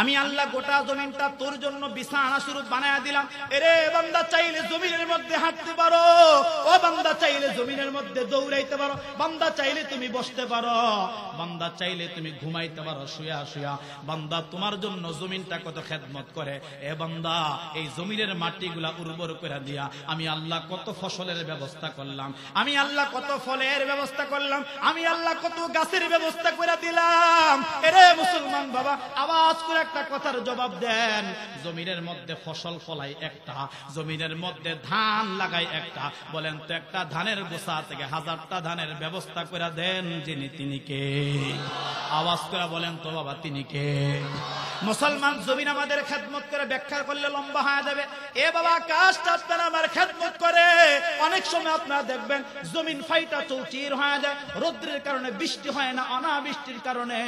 আমি আল্লাহ গোটা জমিনটা তোর জন্য বিছানা স্বরূপ বানায় দিলাম এরে বান্দা চাইলে জমিনের মধ্যে হাঁটতে পারো ও বান্দা চাইলে জমিনের মধ্যে দৌড়াইতে পারো বান্দা চাইলে তুমি বসতে পারো বান্দা চাইলে তুমি ঘুমাইতে পারো শুয়া শুয়া বান্দা তোমার জন্য জমিনটা কত খেদমত করে এ বান্দা এই জমিনের মাটিগুলা উর্বর করে দিয়া আমি আল্লাহ কত ফসলের ব্যবস্থা করলাম আমি আল্লাহ কত ফলের ব্যবস্থা করলাম আমি আল্লাহ কত গাছের ব্যবস্থা করে দিলাম এরে মুসলমান বাবা আওয়াজ করে একটা কথার জবাব দেন জমিনের মধ্যে ফসল ফলাই একটা জমিনের মধ্যে ধান লাগাই একটা বলেন তো একটা ধানের গোসা থেকে হাজারটা ধানের ব্যবস্থা করে দেন যিনি তিনি কে আওয়াজ করে বলেন তো বাবা তিনি কে মুসলমান জমিন আমাদের খেদমত করে ব্যাখ্যা করলে লম্বা হয়ে যাবে এ বাবা কাজটা আপনার আমার খেদমত করে অনেক সময় আপনারা দেখবেন জমিন ফাইটা চৌচির হয়ে যায় রোদ্রের কারণে বৃষ্টি হয় না অনাবৃষ্টির কারণে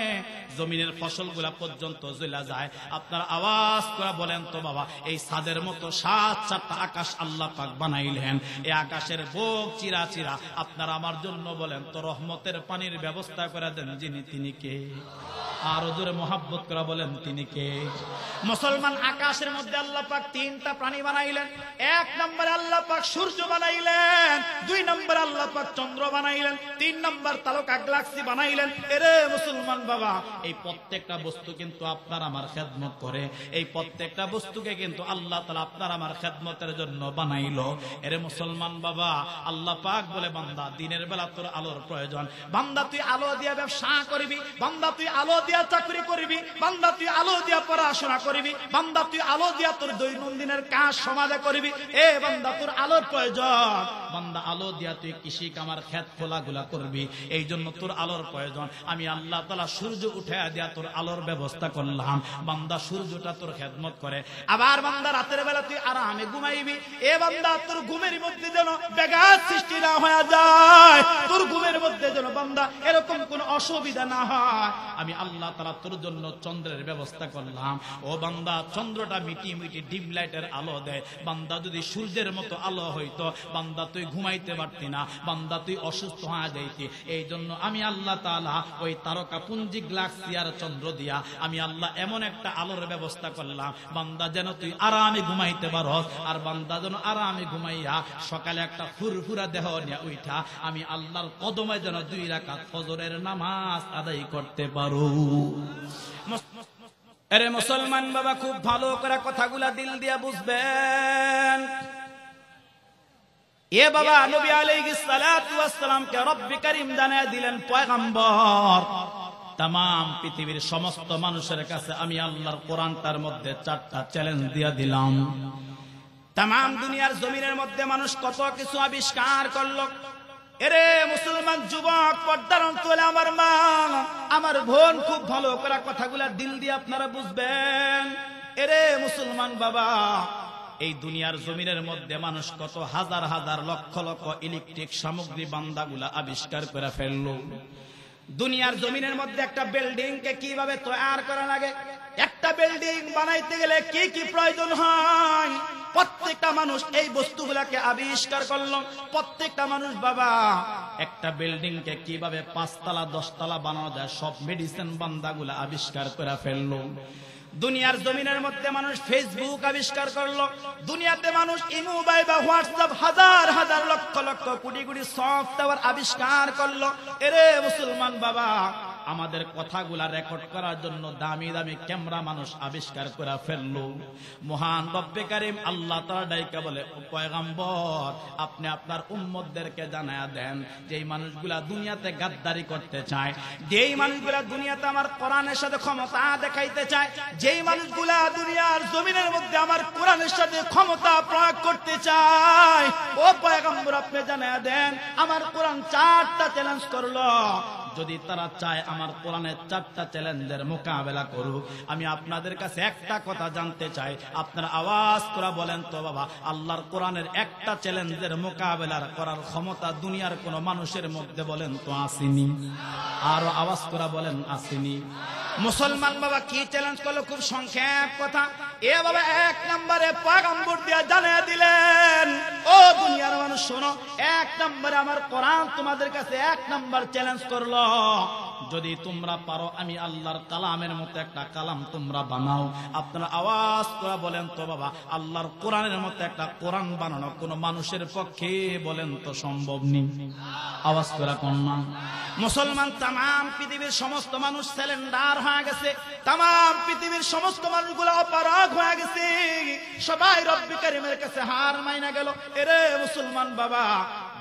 জমিনের ফসলগুলা পর্যন্ত জেলা যায় আপনারা আওয়াজ করে বলেন তো বাবা এই সাদের মতো সাত সাতটা আকাশ আল্লাহ পাক বানাইলেন এই আকাশের বোক চিরা চিরা আপনারা আমার জন্য বলেন তো রহমতের পানির ব্যবস্থা করে দেন যিনি তিনি কে আর জোরে মোহাব্বত করা বলেন তিনি কে মুসলমান আকাশের মধ্যে আল্লাহ পাক তিনটা প্রাণী বানাইলেন এক আল্লাহ পাক সূর্য বানাইলেন দুই আল্লাহ পাক চন্দ্র বানাইলেন তিন নম্বর গ্যালাক্সি বানাইলেন মুসলমান বাবা এই প্রত্যেকটা বস্তু কিন্তু আপনার আমার খেদমত করে এই প্রত্যেকটা বস্তুকে কিন্তু আল্লাহ তালা আপনার আমার খেদমতের জন্য বানাইল এরে মুসলমান বাবা আল্লাহ পাক বলে বান্দা দিনের বেলা তোর আলোর প্রয়োজন বান্দা তুই আলো দিয়ে ব্যবসা করবি বান্দা তুই আলো দিয়া চাকরি বান্দা তুই আলো দিয়া পড়াশোনা বান্দা তুই আলো দিয়া তোর দৈনন্দিনের কাজ সমাজে এ বান্দা তোর আলোর প্রয়োজন বান্দা আলো দিয়া তুই কৃষি কামার খোলাগুলা করবি এই জন্য তোর আলোর প্রয়োজন আমি আল্লাহ তালা সূর্য উঠে দিয়া তোর আলোর ব্যবস্থা করলাম বান্দা সূর্যটা তোর খেদমত করে আবার বান্দা রাতের বেলা তুই আরামে ঘুমাইবি এ বান্দা তোর ঘুমের মধ্যে যেন ব্যাঘাত সৃষ্টি না হয়ে যায় তোর ঘুমের মধ্যে যেন বান্দা এরকম কোন অসুবিধা না হয় আমি আল্লাহ আল্লাহ তালা তোর জন্য চন্দ্রের ব্যবস্থা করলাম ও বান্দা চন্দ্রটা মিটি মিটি ডিম লাইটের আলো দেয় বান্দা যদি সূর্যের মতো আলো হইতো বান্দা তুই ঘুমাইতে পারতি না বান্দা তুই অসুস্থ হওয়া যাইতি এই জন্য আমি আল্লাহ তালা ওই তারকা পুঞ্জি গ্লাক্সিয়ার চন্দ্র দিয়া আমি আল্লাহ এমন একটা আলোর ব্যবস্থা করলাম বান্দা যেন তুই আরামে ঘুমাইতে পারো আর বান্দা যেন আরামে ঘুমাইয়া সকালে একটা ফুরফুরা দেহ নিয়ে উঠা আমি আল্লাহর কদমে যেন দুই রাখা ফজরের নামাজ আদায় করতে পারো আরে মুসলমান বাবা খুব ভালো করে কথাগুলা দিল দিয়া বুঝবেন এ বাবা নবী আলাইহিস সালাতু ওয়াস সালাম কে রব্বি করিম জানায় দিলেন পয়গম্বর তাম পৃথিবীর সমস্ত মানুষের কাছে আমি আল্লাহর কোরআনটার মধ্যে চারটা চ্যালেঞ্জ দিয়া দিলাম তমাম দুনিয়ার জমিনের মধ্যে মানুষ কত কিছু আবিষ্কার করলো এরে মুসলমান যুবক পর্দার অঞ্চলে আমার মা আমার বোন খুব ভালো করা কথাগুলা দিল দিয়ে আপনারা বুঝবেন এরে মুসলমান বাবা এই দুনিয়ার জমিনের মধ্যে মানুষ কত হাজার হাজার লক্ষ লক্ষ ইলেকট্রিক সামগ্রী বান্দাগুলা আবিষ্কার করে ফেললো দুনিয়ার জমিনের মধ্যে একটা বিল্ডিং কে কিভাবে তৈরি করা লাগে একটা বিল্ডিং বানাইতে গেলে কি কি প্রয়োজন হয় প্রত্যেকটা মানুষ এই বস্তুগুলাকে আবিষ্কার করলো প্রত্যেকটা মানুষ বাবা একটা বিল্ডিং কে কিভাবে পাঁচতলা দশতলা বানানো যায় সব মেডিসিন বান্দাগুলা আবিষ্কার করে ফেললো দুনিয়ার জমিনের মধ্যে মানুষ ফেসবুক আবিষ্কার করলো দুনিয়াতে মানুষ ইমোবাইল বা হোয়াটসঅ্যাপ হাজার হাজার লক্ষ লক্ষ কোটি কোটি সফটওয়্যার আবিষ্কার করলো এরে মুসলমান বাবা আমাদের কথাগুলা রেকর্ড করার জন্য দামি দামি ক্যামেরা মানুষ আবিষ্কার করে ফেলল মহান রব্বে কারিম আল্লাহ তারা ডাইকা বলে পয়গাম্বর আপনি আপনার উম্মদদেরকে জানায়া দেন যেই মানুষগুলা দুনিয়াতে গাদ্দারি করতে চায় যেই মানুষগুলা দুনিয়াতে আমার কোরআনের সাথে ক্ষমতা দেখাইতে চায় যেই মানুষগুলা দুনিয়ার জমিনের মধ্যে আমার কোরআনের সাথে ক্ষমতা প্রয়োগ করতে চায় ও পয়গাম্বর আপনি জানায়া দেন আমার কোরআন চারটা চ্যালেঞ্জ করলো যদি তারা চায় আমার কোরআনের চারটা চ্যালেঞ্জের মোকাবেলা করুক আমি আপনাদের কাছে একটা কথা জানতে চাই আপনারা আওয়াজ করা বলেন তো বাবা আল্লাহর কোরআনের একটা চ্যালেঞ্জের মোকাবেলার করার ক্ষমতা দুনিয়ার কোনো মানুষের মধ্যে বলেন তো আসিনি আরো আওয়াজ করা বলেন আসিনি মুসলমান বাবা কি চ্যালেঞ্জ করলো খুব সংক্ষেপ কথা এভাবে এক নম্বরে পাগম্বর দিয়া জানিয়ে দিলেন ও দুনিয়ার মানুষ শোনো এক নম্বরে আমার কোরআন তোমাদের কাছে এক নম্বর চ্যালেঞ্জ করলো যদি তোমরা পারো আমি আল্লাহর কালামের মতো একটা কালাম তোমরা বানাও আপনারা আওয়াজ করে বলেন তো বাবা আল্লাহর কোরআনের মতো একটা কোরআন বানানো কোনো মানুষের পক্ষে বলেন তো সম্ভব নেই আওয়াজ করা কোন না মুসলমান তাম পৃথিবীর সমস্ত মানুষ স্যালেন্ডার হয়ে গেছে তাম পৃথিবীর সমস্ত মানুষগুলো অপারগ হয়ে গেছে সবাই রব্বিকারিমের কাছে হার মাইনা গেল এরে মুসলমান বাবা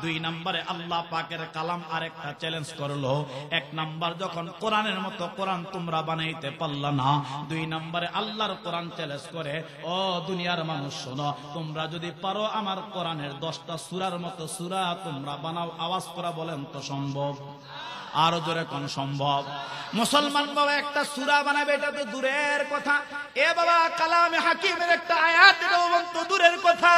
দুই নম্বরে আল্লাহ পাকের কালাম আরেকটা চ্যালেঞ্জ করলো এক নাম্বার যখন কোরআনের মতো কোরআন তোমরা বানাইতে পারলা না দুই নম্বরে আল্লাহর কোরআন চ্যালেঞ্জ করে ও দুনিয়ার মানুষ শোনো তোমরা যদি পারো আমার কোরআনের দশটা সুরার মতো সুরা তোমরা বানাও আওয়াজ করা বলেন তো সম্ভব আরো জোরে কোন সম্ভব মুসলমান বাবা একটা সুরা বানাবে এটা তো দূরের কথা এ বাবা কালামে হাকিমের একটা আয়াত তো দূরের কথা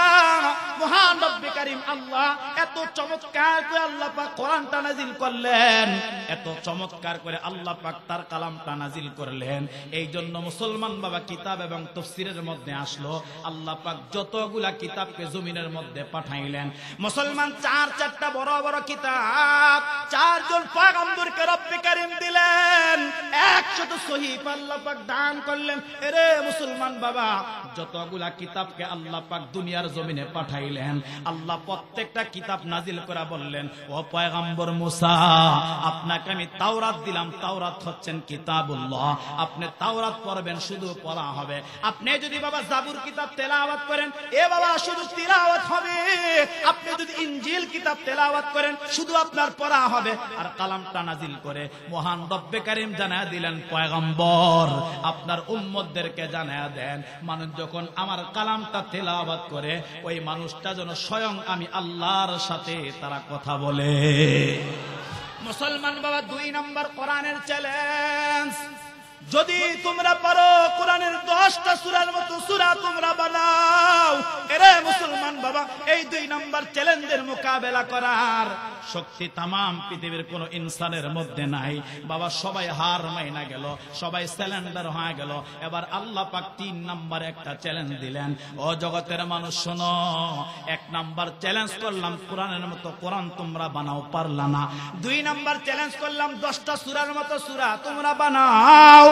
মহান রব্বে কারিম আল্লাহ এত চমৎকার করে আল্লাহ পাক কোরআনটা নাজিল করলেন এত চমৎকার করে আল্লাহ পাক তার কালামটা নাজিল করলেন এই জন্য মুসলমান বাবা কিতাব এবং তফসিরের মধ্যে আসলো আল্লাহ পাক যতগুলা কিতাবকে জমিনের মধ্যে পাঠাইলেন মুসলমান চার চারটা বড় বড় কিতাব চারজন পাক আমি তাওরাত দিলাম তাওরাত হচ্ছেন কিতাবুল্লাহ আপনি তাওরাত পড়বেন শুধু পড়া হবে আপনি যদি বাবা জাবুর কিতাব তেলাওয়াত করেন এ বাবা শুধু তেলাওয়াত হবে আপনি যদি ইঞ্জিল কিতাব তেলাওয়াত করেন শুধু আপনার পড়া হবে আর কালাম কিতাবটা নাজিল করে মহান রব্বে কারিম দিলেন পয়গম্বর আপনার উম্মদদেরকে দেন মানুষ যখন আমার কালামটা তেলাবাদ করে ওই মানুষটা যেন স্বয়ং আমি আল্লাহর সাথে তারা কথা বলে মুসলমান বাবা দুই নম্বর কোরআনের চ্যালেঞ্জ যদি তোমরা পারো কোরআনের দশটা সুরার মতো সুরা তোমরা বানাও এরে মুসলমান বাবা এই দুই নম্বর চ্যালেঞ্জের মোকাবেলা করার শক্তি তাম পৃথিবীর কোন ইনসানের মধ্যে নাই বাবা সবাই হার মাইনা গেল সবাই স্যালেন্ডার হয়ে গেল এবার আল্লাহ পাক তিন নাম্বার একটা চ্যালেঞ্জ দিলেন ও জগতের মানুষ শোনো এক নাম্বার চ্যালেঞ্জ করলাম কোরআনের মতো কোরআন তোমরা বানাও পারলা না দুই নাম্বার চ্যালেঞ্জ করলাম দশটা সুরার মতো সুরা তোমরা বানাও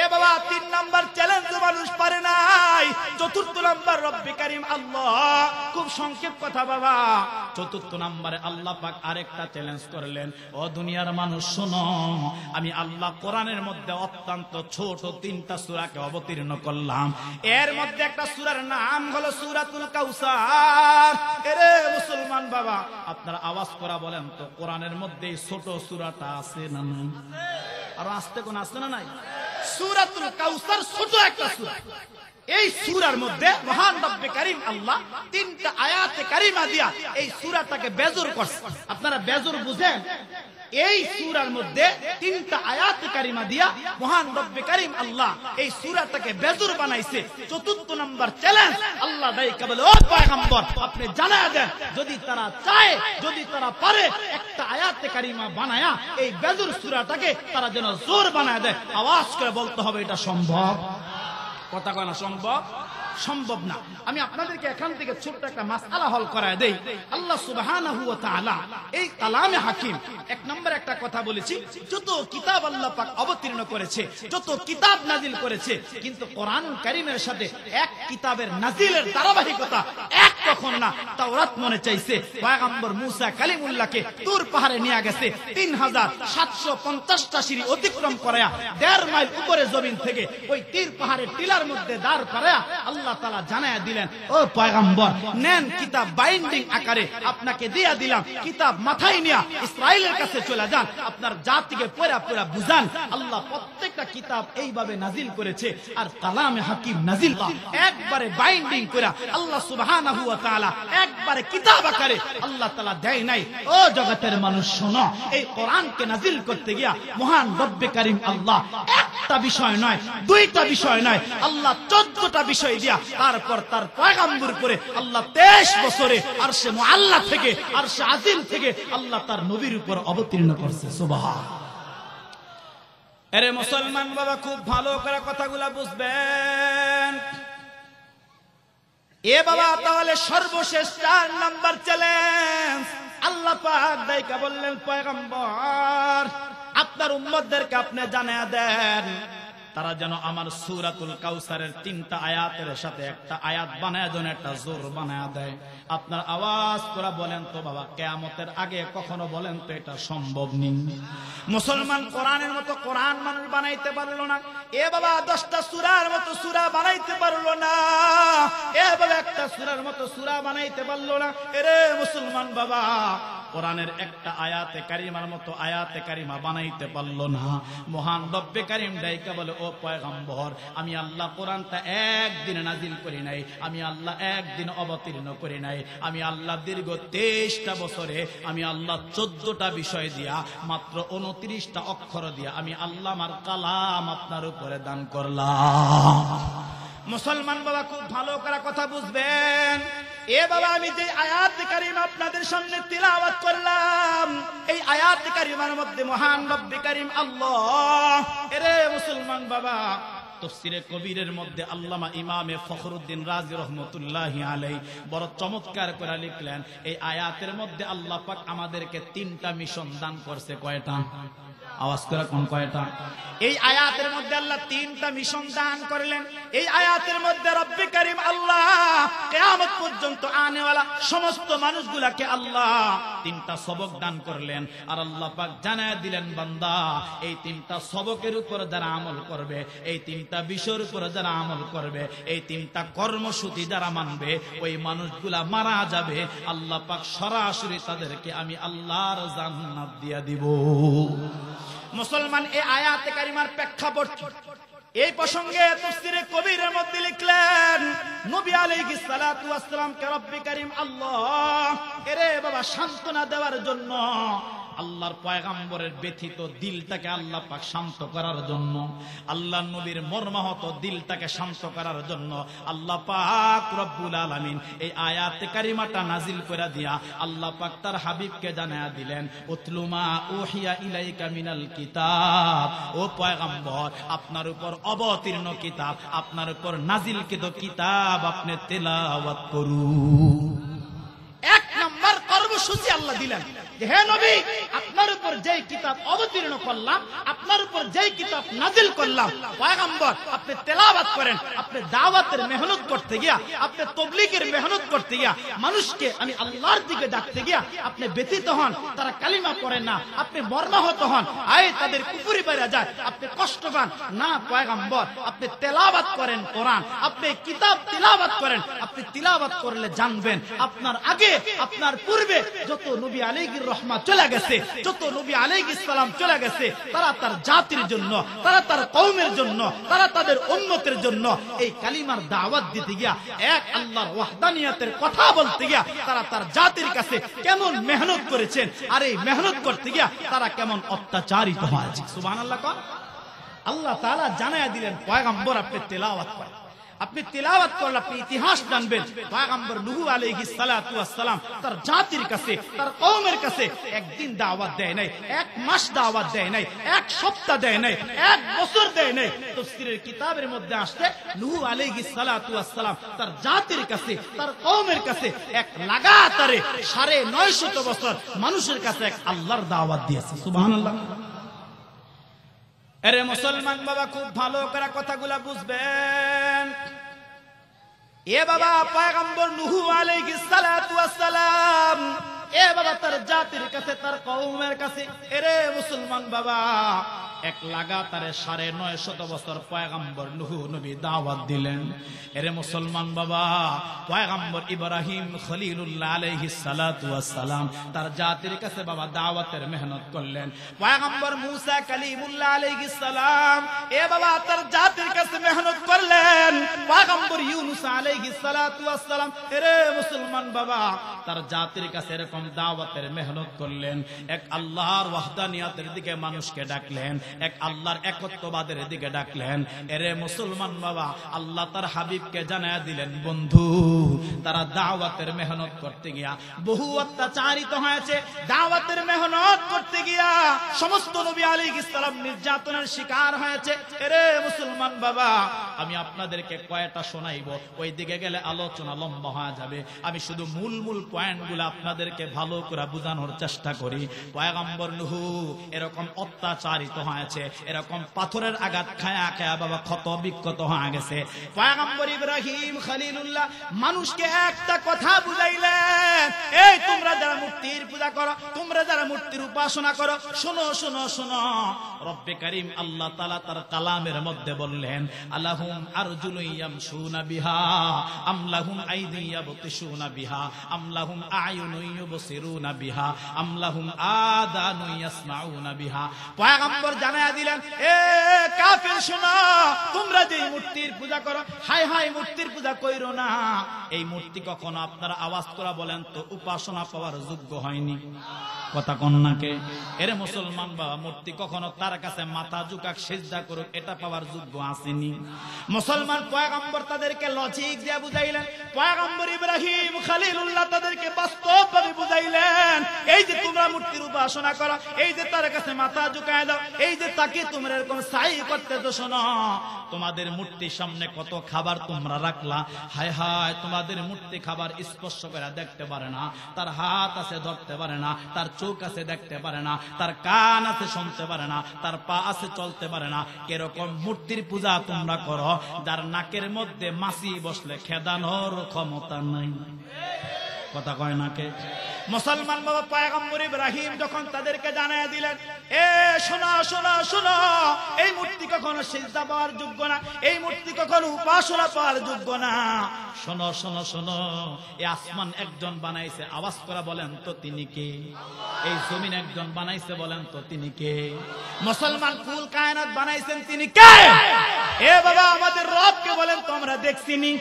এ বাবা তিন নাম্বার চ্যালেঞ্জ মানুষ পারে নাই চতুর্থ নাম্বার রব্বি কারিম আল্লাহ খুব সংক্ষেপ কথা বাবা চতুর্থ নাম্বারে আল্লাহ পাক আরেকটা চ্যালেঞ্জ করলেন ও দুনিয়ার মানুষ শোনো আমি আল্লাহ কোরআনের মধ্যে অত্যন্ত ছোট তিনটা সূরাকে অবতীর্ণ করলাম এর মধ্যে একটা সূরার নাম হলো সূরাতুল কাউসার এরে মুসলমান বাবা আপনারা আওয়াজ করা বলেন তো কোরআনের মধ্যে ছোট সূরাটা আছে না নাই আর আসতে কোন আছে না নাই کا سر ایک سورت এই সুরার মধ্যে মহান রব্বে করিম আল্লাহ তিনটা আয়াতে কারিমা দিয়া এই সুরাটাকে বেজুর করছে আপনারা বেজুর বুঝেন এই সুরার মধ্যে তিনটা আয়াত কারিমা দিয়া মহান রব্বে করিম আল্লাহ এই সুরাটাকে বেজুর বানাইছে চতুর্থ নম্বর চ্যালেঞ্জ আল্লাহ দায়ী কেবল ও পায়গম্বর আপনি জানা দেন যদি তারা চায় যদি তারা পারে একটা আয়াত কারিমা বানায়া এই বেজুর সুরাটাকে তারা যেন জোর বানায় দেয় আওয়াজ করে বলতে হবে এটা সম্ভব কথা কয় না সম্ভব সম্ভব না আমি আপনাদেরকে এখান থেকে ছোট্ট একটা মাসালা হল করায় দেই আল্লাহ সুবাহ এই কালামে হাকিম এক নম্বর একটা কথা বলেছি যত কিতাব আল্লাহ পাক অবতীর্ণ করেছে যত কিতাব নাজিল করেছে কিন্তু কোরআন কারিমের সাথে এক কিতাবের নাজিলের ধারাবাহিকতা এক কখন না তাওরাত মনে চাইছে পয়গম্বর মুসা কালিমুল্লাহকে তুর পাহাড়ে নিয়ে গেছে তিন হাজার সাতশো পঞ্চাশটা সিঁড়ি অতিক্রম করায়া দেড় মাইল উপরে জমিন থেকে ওই তীর পাহাড়ের টিলার মধ্যে দাঁড় করায়া আল্লাহ তালা জানায়া দিলেন ও পয়গম্বর নেন কিতাব বাইন্ডিং আকারে আপনাকে দিয়া দিলাম কিতাব মাথায় নিয়ে ইসরায়েলের কাছে চলে যান আপনার জাতিকে পয়া পয়া বুঝান আল্লাহ প্রত্যেকটা কিতাব এইভাবে নাজিল করেছে আর কালামে হাকিম নাজিল একবারে বাইন্ডিং করে আল্লাহ সুবাহ তাআলা একবারে কিতাব আকারে আল্লাহ তাআলা দেয় নাই ও তারপর তার পয়গাম্বুর করে আল্লাহ তেইশ বছরে আর সে আল্লাহ থেকে আর সে আজিম থেকে আল্লাহ তার নবীর উপর অবতীর্ণ করছে মুসলমান বাবা খুব ভালো করে কথাগুলা বুঝবেন এ বাবা তাহলে সর্বশেষ চার নাম্বার চ্যালেঞ্জ আল্লাহ বললেন পয়গম্বর আপনার উম্মতদেরকে আপনি জানিয়ে দেন তারা যেন আমার সুরাতুল কাউসারের তিনটা আয়াতের সাথে একটা আয়াত বানায় দেন একটা জোর বানায় দেয় আপনার আওয়াজ তোরা বলেন তো বাবা কেয়ামতের আগে কখনো বলেন তো এটা সম্ভব নেই মুসলমান কোরআনের মতো কোরআন মানুষ বানাইতে পারলো না এ বাবা দশটা সুরার মতো সুরা বানাইতে পারলো না এ বাবা একটা সুরার মতো সুরা বানাইতে পারলো না এরে মুসলমান বাবা কোরআনের একটা আয়াতে কারিমার মতো আয়াতে কারিমা বানাইতে পারলো না মহান রব্বে কারিম ডাইকা বলে ও পয়গম্বর আমি আল্লাহ কোরআনটা একদিন নাজিল করি নাই আমি আল্লাহ একদিন অবতীর্ণ করি নাই আমি আল্লাহ দীর্ঘ তেইশটা বছরে আমি আল্লাহ চোদ্দটা বিষয় দিয়া মাত্র উনত্রিশটা অক্ষর দিয়া আমি আল্লাহ আমার কালাম আপনার উপরে দান করলাম মুসলমান বাবা খুব ভালো করা কথা বুঝবেন এ বাবা আমি যে আয়াত কারিমা আপনাদের সামনে তিলাওয়াত করলাম এই আয়াত কারিমার মধ্যে মহান রব্বি কারিম আল্লাহ এরে মুসলমান বাবা কবিরের মধ্যে আল্লামা ইমামে ফখরুদ্দিন বড় চমৎকার লিখলেন এই আয়াতের মধ্যে আল্লাহ আমাদেরকে তিনটা মিশন দান করছে কয়টা আওয়াজ করে কোন কয়টা এই আয়াতের মধ্যে আল্লাহ তিনটা মিশন দান করলেন এই আয়াতের মধ্যে রব্বি করিম আল্লাহ কেয়ামত পর্যন্ত আনেওয়ালা সমস্ত মানুষগুলাকে আল্লাহ তিনটা সবক দান করলেন আর আল্লাহ পাক জানায় দিলেন বান্দা এই তিনটা সবকের উপর যারা আমল করবে এই তিনটা বিষয়ের উপর যারা আমল করবে এই তিনটা কর্মসূচি যারা মানবে ওই মানুষগুলা মারা যাবে আল্লাহ পাক সরাসরি তাদেরকে আমি আল্লাহর জান্নাত দিয়া দিব মুসলমান এই আয়াতে কারিমার প্রেক্ষাপট এই প্রসঙ্গে তুস্তিরে কবির মধ্যে লিখলেন নবী আলাইহিস সালাতু ওয়াস সালাম কে রব্বি কারীম আল্লাহ এরে বাবা সান্তনা দেওয়ার জন্য আল্লাহর পয়গাম্বরের ব্যথিত দিলটাকে আল্লাহ পাক শান্ত করার জন্য আল্লাহ নবীর মর্মাহত দিলটাকে শান্ত করার জন্য আল্লাহ পাক রব্বুল আলমিন এই আয়াতে কারিমাটা নাজিল করে দিয়া আল্লাহ পাক তার হাবিবকে জানায়া দিলেন উতলুমা ওহিয়া ইলাইকা মিনাল কিতাব ও পয়গাম্বর আপনার উপর অবতীর্ণ কিতাব আপনার উপর নাজিলকৃত কিতাব আপনি তেলাওয়াত করুন এক নম্বর কর্মসূচি আল্লাহ দিলেন হে নবী আপনার উপর যে কিতাব অবতীর্ণ করলাম আপনার উপর যে কিতাব নাজিল করলাম পয়গম্বর আপনি তেলাবাদ করেন আপনি দাওয়াতের মেহনত করতে গিয়া আপনি তবলিগের মেহনত করতে গিয়া মানুষকে আমি আল্লাহর দিকে ডাকতে গিয়া আপনি ব্যতীত হন তারা কালিমা করেন না আপনি মর্মাহত হন আয় তাদের পুকুরি বেড়া যায় আপনি কষ্ট পান না পয়গম্বর আপনি তেলাবাদ করেন কোরআন আপনি কিতাব তিলাবাত করেন আপনি তিলাবাদ করলে জানবেন আপনার আগে আপনার পূর্বে যত নবী আলীগির রহমা চলে গেছে যত নবী আলাইক ইসলাম চলে গেছে তারা তার জাতির জন্য তারা তার কৌমের জন্য তারা তাদের উন্নতের জন্য এই কালিমার দাওয়াত দিতে গিয়া এক আল্লাহর ওয়াহদানিয়াতের কথা বলতে গিয়া তারা তার জাতির কাছে কেমন মেহনত করেছেন আর এই মেহনত করতে গিয়া তারা কেমন অত্যাচারিত হয়েছে সুবাহ আল্লাহ আল্লাহ তালা জানাই দিলেন পয়গাম্বর আপনি তেলাওয়াত করেন আপনি তেলাওয়াত করলে আপনি ইতিহাস জানবেন পয়গম্বর নুহু আলাইহিস সালাতু ওয়াসসালাম তার জাতির কাছে তার কওমের কাছে একদিন দাওয়াত দেয় নাই এক মাস দাওয়াত দেয় নাই এক সপ্তাহ দেয় নাই এক বছর দেয় নাই তাফসীরের কিতাবের মধ্যে আসছে নুহু আলাইহিস সালাতু ওয়াসসালাম তার জাতির কাছে তার কওমের কাছে এক লাগাতারে 950 বছর মানুষের কাছে এক আল্লাহর দাওয়াত দিয়েছে সুবহানাল্লাহ আরে মুসলমান বাবা খুব ভালো করে কথাগুলা বুঝবেন এ বাবা পয়গম্বর নুহু আলাইহিস সালাতু ওয়াস সালাম এ বাবা তার জাতির কাছে তার কওমের কাছে এরে মুসলমান বাবা এক লাগাতারে সাড়ে নয় শত বছর পয়গাম্বর নুহু নবী দাওয়াত দিলেন এরে মুসলমান বাবা পয়গাম্বর ইব্রাহিম খলিলুল্লাহ আলহি সালাম তার জাতির কাছে বাবা দাওয়াতের মেহনত করলেন পয়গাম্বর মুসা কালিমুল্লাহ আলহি সালাম এ বাবা তার জাতির কাছে মেহনত করলেন পয়গাম্বর ইউনুস আলহি সালাম এরে মুসলমান বাবা তার জাতির কাছে এরকম দাওয়াতের মেহনত করলেন এক আল্লাহর ওয়াহদানিয়াতের দিকে মানুষকে ডাকলেন এক আল্লাহর একত্ববাদের দিকে ডাকলেন এরে মুসলমান বাবা আল্লাহ তার হাবিবকে জানায় দিলেন বন্ধু তারা দাওয়াতের মেহনত করতে গিয়া বহু অত্যাচারিত হয়েছে দাওয়াতের মেহনত করতে গিয়া সমস্ত নবী আলী ইসলাম নির্যাতনের শিকার হয়েছে এরে মুসলমান বাবা আমি আপনাদেরকে কয়টা শোনাইব ওই দিকে গেলে আলোচনা লম্বা হয়ে যাবে আমি শুধু মূল মূল পয়েন্ট গুলো আপনাদেরকে ভালো করে বোঝানোর চেষ্টা করি পয়াগম্বর নুহু এরকম অত্যাচারিত হয় হয়েছে এরকম পাথরের আঘাত খায়া খায়া বাবা ক্ষত বিক্ষত হয়ে গেছে পয়াগম্বর ইব্রাহিম খালিলুল্লাহ মানুষকে একটা কথা বুঝাইলে এই তোমরা যারা মূর্তির পূজা করো তোমরা যারা মূর্তির উপাসনা করো শোনো শোনো শোনো রব্বে করিম আল্লাহ তালা তার কালামের মধ্যে বললেন আল্লাহুম জুলুইয়াম সুনা বিহা আমলাহুম আই দিয়া বতি বতিসুনা বিহা আমলাহুম আয়ু আয়ুনুইয়ু বসিরুনা বিহা আমলাহুম আদা আদানুইয়াসমাউনা বিহা পয়াগম্বর জানায়া দিলেন এ কাফের শোনা তোমরা যে মূর্তির পূজা করো হাই হাই মূর্তির পূজা কইরো না এই মূর্তি কখনো আপনারা আওয়াজ করা বলেন তো উপাসনা পাওয়ার যোগ্য হয়নি কথা কন্যাকে এর মুসলমান বাবা মূর্তি কখনো তার কাছে মাথা জুকাক সেজদা করুক এটা পাওয়ার যোগ্য আসেনি মুসলমান পয়াগম্বর তাদেরকে লজিক দিয়ে বুঝাইলেন পয়াগম্বর ইব্রাহিম খালিলুল্লাহ তাদেরকে বাস্তবভাবে বুঝাইলেন এই যে তোমরা মূর্তির উপাসনা করো এই যে তার কাছে মাথা ঝুঁকায় দাও এই তাকে তোমরা এরকম সাই করতে দোষ তোমাদের মূর্তির সামনে কত খাবার তোমরা রাখলা হায় হায় তোমাদের মূর্তি খাবার স্পর্শ করে দেখতে পারে না তার হাত আছে ধরতে পারে না তার চোখ আছে দেখতে পারে না তার কান আছে শুনতে পারে না তার পা আছে চলতে পারে না কেরকম মূর্তির পূজা তোমরা করো যার নাকের মধ্যে মাসি বসলে খেদানোর ক্ষমতা নাই কথা কয় নাকে মুসলমান বাবা পায়গম্বর ইব্রাহিম যখন তাদেরকে জানায় দিলেন এ শোনা শোনা শোনা এই মূর্তি কখনো সিজদা পাওয়ার যোগ্য না এই মূর্তি কখনো উপাসনা পাওয়ার যোগ্য না শোনো শোনো শোনো এই আসমান একজন বানাইছে আওয়াজ করা বলেন তো তিনি কে এই জমিন একজন বানাইছে বলেন তো তিনি কে মুসলমান কুল কায়নাত বানাইছেন তিনি কে এ বাবা আমাদের রবকে বলেন তোমরা দেখছিনি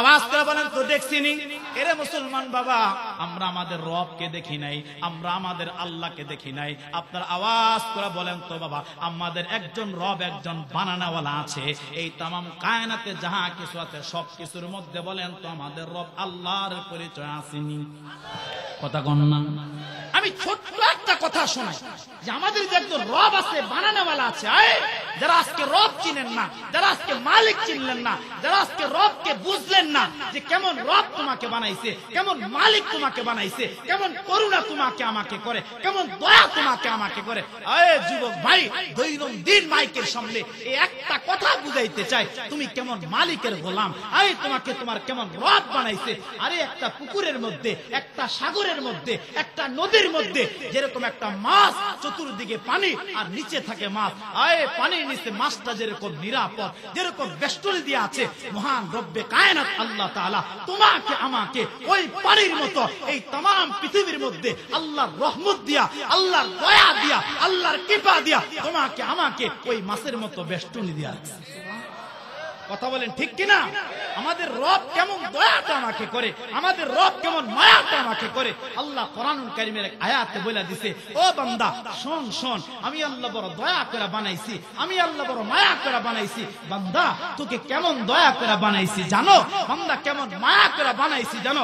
আওয়াজ করে বলেন তো দেখছিনি এরে মুসলমান বাবা আমরা আমাদের রবকে দেখি নাই আমরা আমাদের আল্লাহকে দেখি নাই আপনার আওয়াজ করে বলেন তো বাবা আমাদের একজন রব একজন বানানাওয়ালা আছে এই তামাম কায়নাতে যাহা কিছু আছে সব কিছুর মধ্যে বলেন তো আমাদের রব আল্লাহর পরিচয় আসেনি কথা গণনা আমি ছোট্ট একটা কথা শোনাই যে আমাদের যে একজন রব আছে বানানোওয়ালা আছে যারা আজকে রব চিনেন না যারা আজকে মালিক চিনলেন না যারা আজকে রবকে বুঝলেন বুঝলেন না যে কেমন রব তোমাকে বানাইছে কেমন মালিক তোমাকে বানাইছে কেমন করুণা তোমাকে আমাকে করে কেমন দয়া তোমাকে আমাকে করে আয় যুবক ভাই দৈনন্দিন মাইকের সামনে এই একটা কথা বুঝাইতে চাই তুমি কেমন মালিকের গোলাম আরে তোমাকে তোমার কেমন রব বানাইছে আরে একটা পুকুরের মধ্যে একটা সাগরের মধ্যে একটা নদীর মধ্যে যেরকম একটা মাছ চতুর্দিকে পানি আর নিচে থাকে মাছ আরে পানির নিচে মাছটা যেরকম নিরাপদ যেরকম বেষ্টল দিয়ে আছে মহান রব্বে কায়না আল্লাহ তালা তোমাকে আমাকে ওই পানির মতো এই তমাম পৃথিবীর মধ্যে আল্লাহর রহমত দিয়া আল্লাহর দয়া দিয়া আল্লাহর কৃপা দিয়া তোমাকে আমাকে ওই মাসের মতো বেষ্টনী দিয়া কথা বলেন ঠিক কিনা আমাদের রব কেমন দয়াটা আমাকে করে আমাদের রব কেমন মায়াটা আমাকে করে আল্লাহ আয়াতে বলে দিছে ও বান্দা শোন শোন আমি আল্লাহ বড় দয়া করে বানাইছি আমি আল্লাহ বড় মায়া করে বানাইছি বান্দা তোকে কেমন দয়া করে বানাইছি জানো বান্দা কেমন মায়া করে বানাইছি জানো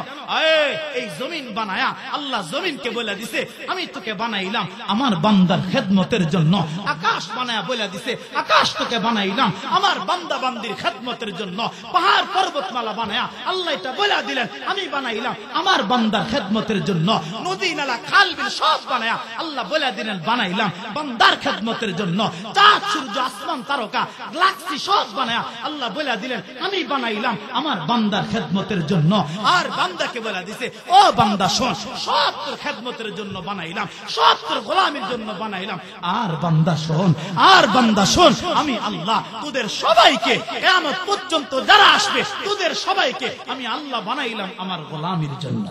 এই জমিন বানায়া আল্লাহ জমিনকে বলে দিছে আমি তোকে বানাইলাম আমার বান্দার খেদমতের জন্য আকাশ বানায়া বলে দিছে আকাশ তোকে বানাইলাম আমার বান্দা বান্দির খেদ খেদমতের জন্য পাহাড় পর্বতমালা বানায় আল্লাহ এটা বলে দিলেন আমি বানাইলাম আমার বান্দার খেদমতের জন্য নদী নালা খাল বিল সব বানায় আল্লাহ বলে দিলেন বানাইলাম বান্দার খেদমতের জন্য চাঁদ সূর্য আসমান তারকা গ্যালাক্সি সব বানায় আল্লাহ বলে দিলেন আমি বানাইলাম আমার বান্দার খেদমতের জন্য আর বান্দাকে বলে দিছে ও বান্দা শোন সব তোর খেদমতের জন্য বানাইলাম সব তোর গোলামের জন্য বানাইলাম আর বান্দা শোন আর বান্দা শোন আমি আল্লাহ তোদের সবাইকে কেয়ামত পর্যন্ত যারা আসবে তোদের সবাইকে আমি আল্লাহ বানাইলাম আমার গোলামের জন্য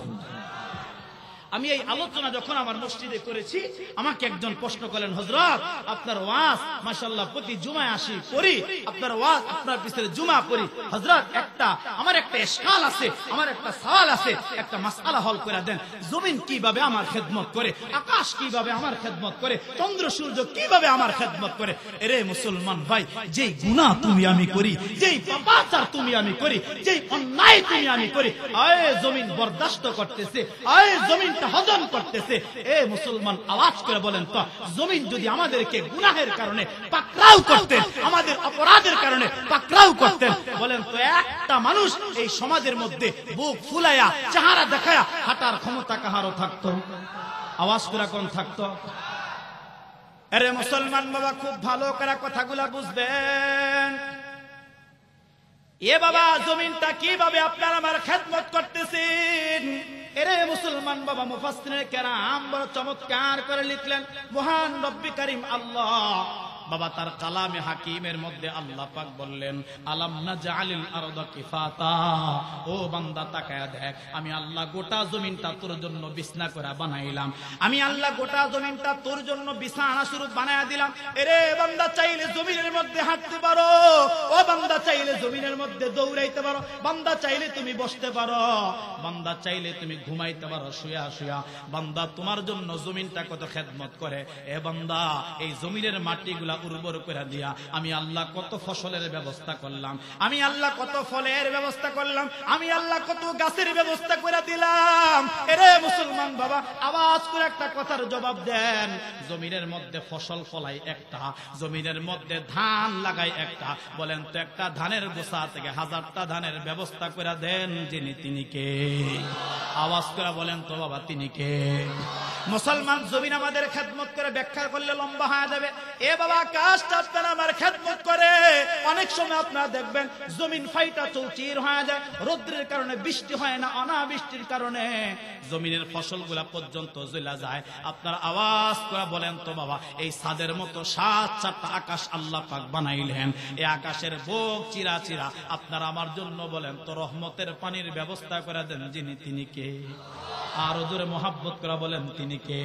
আমি এই আলোচনা যখন আমার মসজিদে করেছি আমাকে একজন প্রশ্ন করেন হজরত আপনার ওয়াজ মাসাল্লাহ প্রতি জুমায় আসি করি আপনার ওয়াজ আপনার পিছনে জুমা করি হজরত একটা আমার একটা স্কাল আছে আমার একটা সাল আছে একটা মাসালা হল করে দেন জমিন কিভাবে আমার খেদমত করে আকাশ কিভাবে আমার খেদমত করে চন্দ্র সূর্য কিভাবে আমার খেদমত করে এরে মুসলমান ভাই যে গুণা তুমি আমি করি যেই পাপাচার তুমি আমি করি যেই অন্যায় তুমি আমি করি আয় জমিন বরদাস্ত করতেছে আয় জমিন এটা হজম করতেছে এ মুসলমান আওয়াজ করে বলেন তো জমিন যদি আমাদেরকে গুনাহের কারণে পাকড়াও করতে আমাদের অপরাধের কারণে পাকড়াও করতে বলেন তো একটা মানুষ এই সমাজের মধ্যে বুক ফুলাইয়া চেহারা দেখায়া হাঁটার ক্ষমতা কাহারও থাকত আওয়াজ করা কোন থাকত আরে মুসলমান বাবা খুব ভালো করে কথাগুলা বুঝবেন এ বাবা জমিনটা কিভাবে আপনার আমার খেদমত করতেছেন এরে মুসলমান বাবা মুফাসের কেরাম বড় চমৎকার করে লিখলেন মহান রব্বি করিম আল্লাহ বাবা তার কালামে হাকিমের মধ্যে আল্লাহ পাক বললেন আলাম না জালিল ও বান্দা তাকায় দেখ আমি আল্লাহ গোটা জমিনটা তোর জন্য বিছনা করা বানাইলাম আমি আল্লাহ গোটা জমিনটা তোর জন্য বিছানা স্বরূপ বানায় দিলাম এরে বান্দা চাইলে জমিনের মধ্যে হাঁটতে পারো ও বান্দা চাইলে জমিনের মধ্যে দৌড়াইতে পারো বান্দা চাইলে তুমি বসতে পারো বান্দা চাইলে তুমি ঘুমাইতে পারো শুয়া শুয়া বান্দা তোমার জন্য জমিনটা কত খেদমত করে এ বান্দা এই জমিনের মাটিগুলা উর্বর করে দিয়া আমি আল্লাহ কত ফসলের ব্যবস্থা করলাম আমি আল্লাহ কত ফলের ব্যবস্থা করলাম আমি আল্লাহ কত গাছের ব্যবস্থা করে দিলাম এরে মুসলমান বাবা আওয়াজ করে একটা কথার জবাব দেন জমিনের মধ্যে ফসল ফলাই একটা জমিনের মধ্যে ধান লাগাই একটা বলেন তো একটা ধানের গোসা থেকে হাজারটা ধানের ব্যবস্থা করে দেন যিনি তিনি কে আওয়াজ করে বলেন তো বাবা তিনি কে মুসলমান জমিন আমাদের খেদমত করে ব্যাখ্যা করলে লম্বা হয়ে যাবে এ বাবা কাজটা আপনারা আমার খেদমত করে অনেক সময় আপনারা দেখবেন জমিন ফাইটা চৌচির হয়ে যায় রৌদ্রের কারণে বৃষ্টি হয় না অনাবৃষ্টির কারণে জমিনের ফসলগুলা পর্যন্ত জ্বলা যায় আপনার আওয়াজ করে বলেন তো বাবা এই সাদের মতো সাত চারটা আকাশ আল্লাহ পাক বানাইলেন এই আকাশের বোক চিরা চিরা আপনারা আমার জন্য বলেন তো রহমতের পানির ব্যবস্থা করে দেন যিনি তিনি কে আর বলেন তিনি কে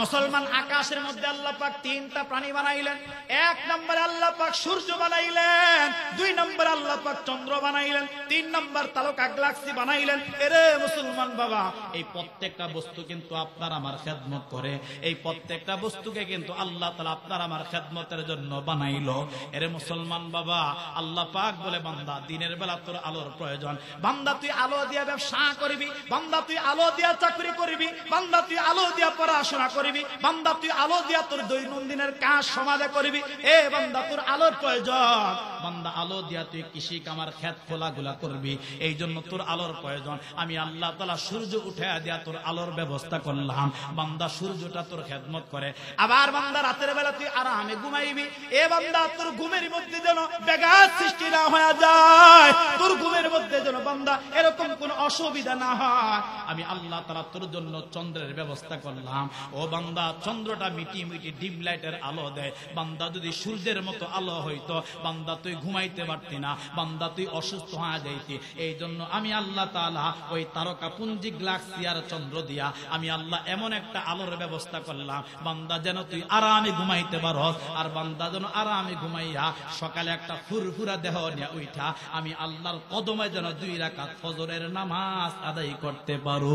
মুসলমান আকাশের মধ্যে আল্লাহ তিনটা বানাইলেন দুই বানাইলেন প্রত্যেকটা বস্তু কিন্তু আপনার আমার খেদমত করে এই প্রত্যেকটা বস্তুকে কিন্তু আল্লাহ তালা আপনার আমার খেদমতের জন্য বানাইল এরে মুসলমান বাবা আল্লাহ পাক বলে বান্দা দিনের বেলা তোর আলোর প্রয়োজন বান্দা তুই আলো দিয়ে ব্যবসা করবি বান্দা তুই আলো দিয়া চাকরি করবি বান্দা তুই আলো দিয়া পড়াশোনা করবি বান্দা তুই আলো দিয়া তোর দৈনন্দিনের কাজ সমাজে করবি এ বান্দা তোর আলোর প্রয়োজন বান্দা আলো দিয়া তুই কৃষি কামার খেত খোলাগুলা করবি এই জন্য তোর আলোর প্রয়োজন আমি আল্লাহ তালা সূর্য উঠাইয়া দিয়া তোর আলোর ব্যবস্থা করলাম বান্দা সূর্যটা তোর খেদমত করে আবার বান্দা রাতের বেলা তুই আরামে ঘুমাইবি এ বান্দা তোর ঘুমের মধ্যে যেন ব্যাঘাত সৃষ্টি না হয়ে যায় তোর ঘুমের মধ্যে যেন বান্দা এরকম কোন অসুবিধা না হয় আমি আল্লাহ আল্লাহ তারা তোর জন্য চন্দ্রের ব্যবস্থা করলাম ও বান্দা চন্দ্রটা মিটি মিটি ডিম লাইটের আলো দেয় বান্দা যদি সূর্যের মতো আলো হইতো বান্দা তুই ঘুমাইতে পারতি না বান্দা তুই অসুস্থ হওয়া যাইতি এই জন্য আমি আল্লাহ তালা ওই তারকা পুঞ্জি গ্লাক্সিয়ার চন্দ্র দিয়া আমি আল্লাহ এমন একটা আলোর ব্যবস্থা করলাম বান্দা যেন তুই আরামে ঘুমাইতে পারো আর বান্দা যেন আরামে ঘুমাইয়া সকালে একটা ফুরফুরা দেহ নিয়ে উঠা আমি আল্লাহর কদমে যেন দুই রাখা ফজরের নামাজ আদায় করতে পারো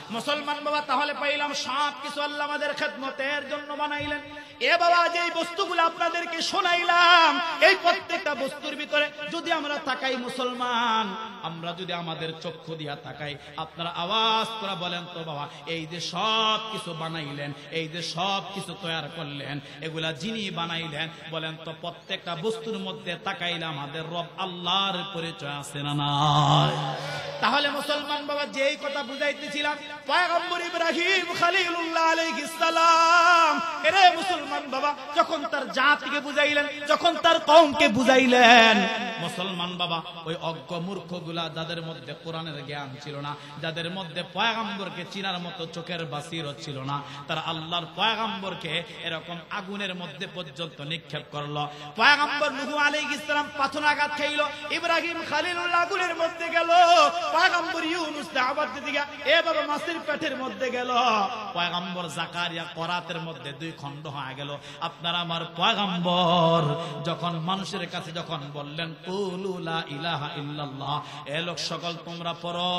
মুসলমান বাবা তাহলে পাইলাম সব কিছু আল্লাহ আমাদের খেদমতের জন্য বানাইলেন এ বাবা যে বস্তুগুলো আপনাদেরকে শোনাইলাম এই প্রত্যেকটা বস্তুর ভিতরে যদি আমরা তাকাই মুসলমান আমরা যদি আমাদের চক্ষু দিয়া তাকাই আপনারা আওয়াজ করা বলেন তো বাবা এই যে সব কিছু বানাইলেন এই যে সব কিছু তৈরি করলেন এগুলা যিনি বানাইলেন বলেন তো প্রত্যেকটা বস্তুর মধ্যে তাকাইলে আমাদের রব আল্লাহর পরিচয় আছে না তাহলে মুসলমান বাবা যেই কথা বুঝাইতেছিলাম পয়গম্বর ইব্রাহিম খালিলুল্লাহ আলাইহিস সালাম এরে মুসলমান বাবা যখন তার জাতিকে বুঝাইলেন যখন তার কওমকে বুঝাইলেন মুসলমান বাবা ওই অজ্ঞ মূর্খগুলা যাদের মধ্যে কোরআনের জ্ঞান ছিল না যাদের মধ্যে পয়গম্বরকে চিনার মতো চোখের বাসিরত ছিল না তারা আল্লাহর পয়গম্বরকে এরকম আগুনের মধ্যে পর্যন্ত নিক্ষেপ করলো পয়গম্বর নূহ আলাইহিস সালাম পাথরাঘাত খাইল ইব্রাহিম খালিলুল্লাহ আগুনের মধ্যে গেল পয়গম্বর ইউনুস দাওয়াত দিয়ে এ বাবা মাসে জাকাতের পেটের মধ্যে গেল পয়গম্বর জাকারিয়া করাতের মধ্যে দুই খণ্ড হয়ে গেল আপনার আমার পয়গম্বর যখন মানুষের কাছে যখন বললেন কুলুলা ইলাহা ইল্লাল্লাহ এ লোক সকল তোমরা পড়ো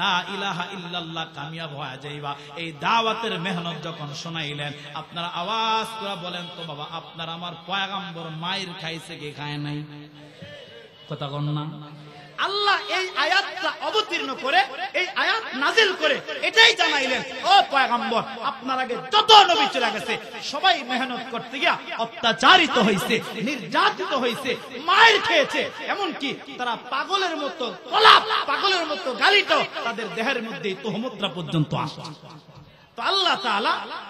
লা ইলাহা ইল্লাল্লাহ কামিয়াব হয়ে যাইবা এই দাওয়াতের মেহনত যখন শোনাইলেন আপনারা আওয়াজ করে বলেন তো বাবা আপনার আমার পয়গম্বর মায়ের খাইছে কি খায় নাই কথা কন আল্লাহ এই আয়াতটা অবতীর্ণ করে এই আয়াত নাজিল করে এটাই জানাইলেন ও পয়গম্বর আপনার আগে যত নবী চলে গেছে সবাই মেহনত করতে গিয়া অত্যাচারিত হয়েছে নির্যাতিত হয়েছে মায়ের খেয়েছে এমন কি তারা পাগলের মতো কলাপ পাগলের মতো গালিটাও তাদের দেহের মধ্যে তোহমুদ্রা পর্যন্ত আসে তো আল্লাহ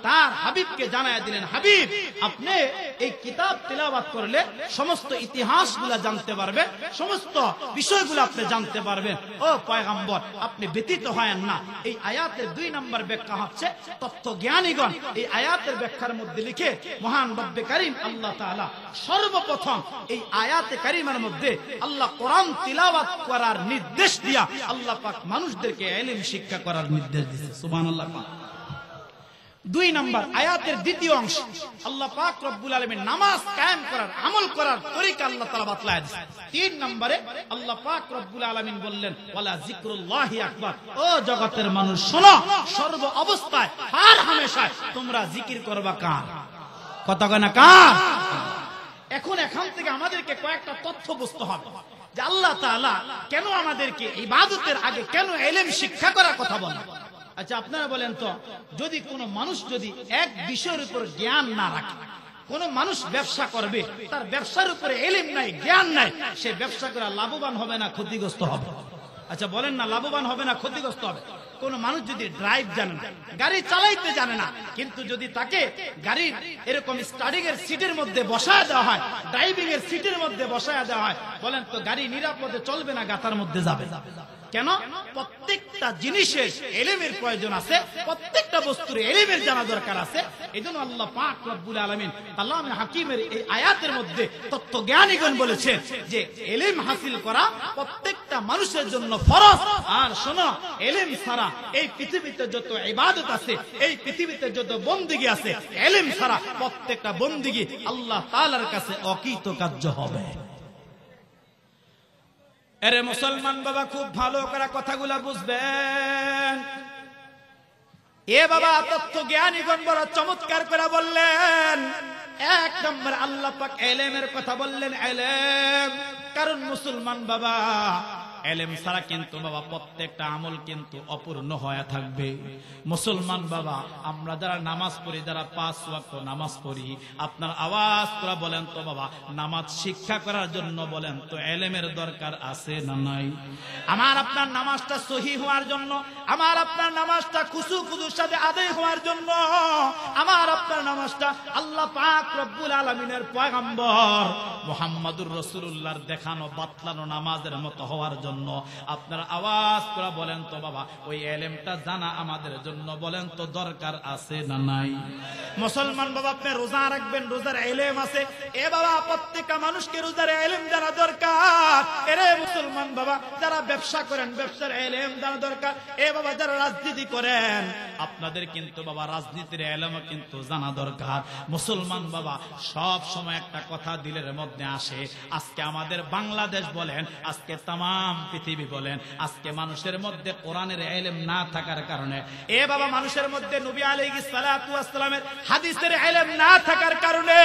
তার হাবিবকে জানায় দিলেন হাবিব আপনি এই কিতাব করলে সমস্ত জানতে সমস্ত বিষয়গুলো আপনি জানতে পারবেন ও আপনি ব্যতীত না এই আয়াতের দুই নম্বর ব্যাখ্যা হচ্ছে জ্ঞানীগণ এই আয়াতের ব্যাখ্যার মধ্যে লিখে মহান রব্বে কারিম আল্লাহ সর্বপ্রথম এই আয়াতে কারিমের মধ্যে আল্লাহ কোরআন তিলাওয়াত করার নির্দেশ দিয়া আল্লাহ পাক মানুষদেরকে এলিম শিক্ষা করার নির্দেশ দিয়েছে সুবহানাল্লাহ পাক দুই নম্বর আয়াতের দ্বিতীয় অংশ আল্লাহ পাক রব্বুল আলমের নামাজ কায়ম করার আমল করার তরিকা আল্লাহ তালা বাতলা তিন নম্বরে আল্লাহ পাক রব্বুল আলমিন বললেন ওয়ালা জিক্রুল্লাহি আকবার ও জগতের মানুষ শোনো সর্ব অবস্থায় আর হামেশায় তোমরা জিকির করবা কার কথা কয় কার এখন এখান থেকে আমাদেরকে কয়েকটা তথ্য বুঝতে হবে যে আল্লাহ তালা কেন আমাদেরকে এই বাদতের আগে কেন এলেম শিক্ষা করার কথা বলে আচ্ছা আপনারা বলেন তো যদি কোনো মানুষ যদি এক বিষয়ের উপর জ্ঞান না রাখে কোন মানুষ ব্যবসা করবে তার ব্যবসার উপরে এলিম নাই জ্ঞান নাই সে ব্যবসা করা লাভবান হবে না ক্ষতিগ্রস্ত হবে আচ্ছা বলেন না লাভবান হবে না ক্ষতিগ্রস্ত হবে কোন মানুষ যদি ড্রাইভ জানে না গাড়ি চালাইতে জানে না কিন্তু যদি তাকে গাড়ির এরকম স্টার্টিং এর সিটের মধ্যে বসায় দেওয়া হয় ড্রাইভিং এর সিটের মধ্যে বসায় দেওয়া হয় বলেন তো গাড়ি নিরাপদে চলবে না গাতার মধ্যে যাবে যাবে যাবে কেন প্রত্যেকটা জিনিসের এলেমের প্রয়োজন আছে প্রত্যেকটা বস্তুর এলেমের জানা দরকার আছে এই জন্য আল্লাহ পাক রব্বুল আলমিন আল্লাহ হাকিমের এই আয়াতের মধ্যে তত্ত্ব জ্ঞানীগণ বলেছেন যে এলেম হাসিল করা প্রত্যেকটা মানুষের জন্য ফরজ আর শোনো এলেম ছাড়া এই পৃথিবীতে যত ইবাদত আছে এই পৃথিবীতে যত বন্দিগি আছে এলেম ছাড়া প্রত্যেকটা বন্দিগি আল্লাহ তালার কাছে অকৃতকার্য হবে এরে মুসলমান বাবা খুব ভালো করে কথাগুলো বুঝবেন এ বাবা তত্ত্ব জ্ঞানীগণ বড় চমৎকার করে বললেন এক নম্বর আল্লাহ পাক এলেমের কথা বললেন এলেম কারণ মুসলমান বাবা এলেম ছাড়া কিন্তু বাবা প্রত্যেকটা আমল কিন্তু অপূর্ণ হয়ে থাকবে মুসলমান বাবা আমরা যারা নামাজ পড়ি যারা পাঁচ ওয়াক্ত নামাজ পড়ি আপনার আওয়াজ বলেন তো বাবা নামাজ শিক্ষা করার জন্য বলেন তো এলেমের দরকার আছে না নাই আমার আপনার নামাজটা সহি হওয়ার জন্য আমার আপনার নামাজটা কুসু কুসুর সাথে আদায় হওয়ার জন্য আমার আপনার নামাজটা আল্লাহ পাক রব্বুল আলমিনের মোহাম্মদুর রসুল্লাহর দেখানো বাতলানো নামাজের মতো হওয়ার জন্য জন্য আপনার আওয়াজ করে বলেন তো বাবা ওই এলেমটা জানা আমাদের জন্য বলেন তো দরকার আছে না নাই মুসলমান বাবা আপনি রোজা রাখবেন রোজার এলেম আছে এ বাবা প্রত্যেকটা মানুষকে রোজার এলেম জানা দরকার এরে মুসলমান বাবা যারা ব্যবসা করেন ব্যবসার এলেম জানা দরকার এ বাবা যারা রাজনীতি করেন আপনাদের কিন্তু বাবা রাজনীতির এলেমও কিন্তু জানা দরকার মুসলমান বাবা সব সময় একটা কথা দিলের মধ্যে আসে আজকে আমাদের বাংলাদেশ বলেন আজকে তাম পৃথিবী বলেন আজকে মানুষের মধ্যে কোরআনের এলেম না থাকার কারণে এ বাবা মানুষের মধ্যে নবী আলী সালাতামের হাদিসের এলেম না থাকার কারণে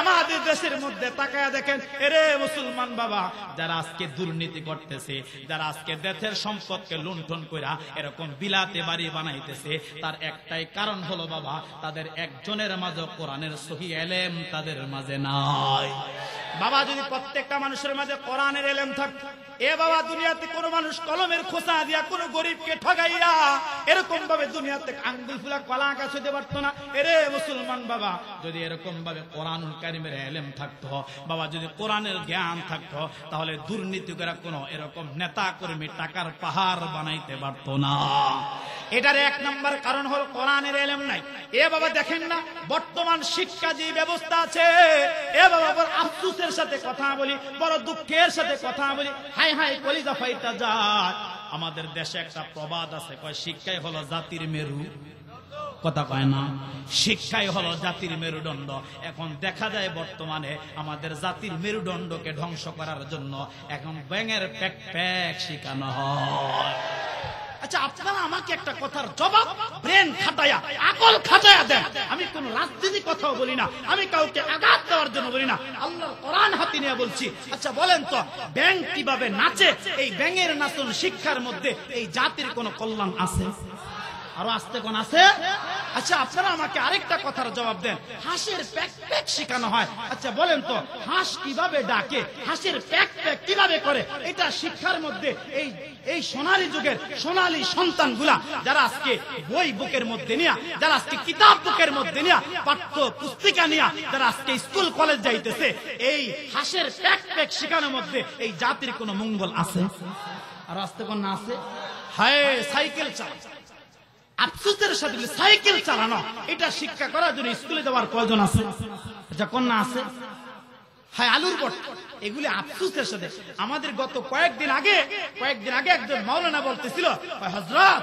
আমাদের দেশের মধ্যে তাকায় দেখেন এরে মুসলমান বাবা যারা আজকে দুর্নীতি করতেছে যারা আজকে দেশের সম্পদকে লুণ্ঠন কইরা এরকম বিলাতে বাড়ি বানাইতেছে তার একটাই কারণ হলো বাবা তাদের একজনের মাঝে কোরআনের সহি এলেম তাদের মাঝে নাই বাবা যদি প্রত্যেকটা মানুষের মাঝে কোরআনের এলেম থাকতো এ বাবা দুনিয়াতে কোন মানুষ কলমের খোসা দিয়া কোন গরিবকে ঠগাইয়া এরকম ভাবে দুনিয়াতে আঙ্গুল ফুলা কলা আকাশ হইতে পারতো না এরে মুসলমান বাবা যদি এরকম ভাবে কোরআনুল কারিমের এলেম থাকতো বাবা যদি কোরআনের জ্ঞান থাকতো তাহলে দুর্নীতি করে কোনো এরকম নেতা কর্মী টাকার পাহাড় বানাইতে পারতো না এটার এক নম্বর কারণ হল কোরআনের এলেম নাই এ বাবা দেখেন না বর্তমান শিক্ষা যে ব্যবস্থা আছে এ বাবা আফসুসের সাথে কথা বলি বড় দুঃখের সাথে কথা বলি হায় হাই কলিজা ফাইটা যায় আমাদের দেশে একটা প্রবাদ আছে কয় শিক্ষাই হলো জাতির মেরু কথা কয় না শিক্ষাই হলো জাতির মেরুদণ্ড এখন দেখা যায় বর্তমানে আমাদের জাতির মেরুদণ্ডকে ধ্বংস করার জন্য এখন ব্যাঙের প্যাক প্যাক শিখানো হয় আচ্ছা আপনারা আমাকে একটা কথার জবাব ব্রেন খাটায়া আকল খাটায়া দেন আমি কোন রাজনীতি কথাও বলি না আমি কাউকে আঘাত দেওয়ার জন্য বলি না আল্লাহ কোরআন হাতি নিয়ে বলছি আচ্ছা বলেন তো ব্যাংক কিভাবে নাচে এই ব্যাংকের নাচন শিক্ষার মধ্যে এই জাতির কোনো কল্যাণ আছে আর আসতে কোন আছে আচ্ছা আপনারা আমাকে আরেকটা কথার জবাব দেন হাসির প্যাক প্যাক শেখানো হয় আচ্ছা বলেন তো হাঁস কিভাবে ডাকে হাসির প্যাক প্যাক কিভাবে করে এটা শিক্ষার মধ্যে এই এই সোনালী যুগের সোনালী সন্তান গুলা যারা আজকে বই বুকের মধ্যে নিয়া যারা আজকে কিতাব বুকের মধ্যে নিয়া পাঠ্য পুস্তিকা নিয়া যারা আজকে স্কুল কলেজ যাইতেছে এই হাঁসের প্যাক প্যাক শেখানোর মধ্যে এই জাতির কোনো মঙ্গল আছে আর আসতে কোন না আছে হায় সাইকেল চালা আফসুসের সাথে সাইকেল চালানো এটা শিক্ষা করার জন্য স্কুলে যাওয়ার প্রয়োজন আছে যখন না আচ্ছা, আছে হ্যাঁ আলুর বট এগুলি আফসুসের সাথে আমাদের গত কয়েকদিন আগে কয়েকদিন আগে একজন মৌলানা বলতেছিল হজরত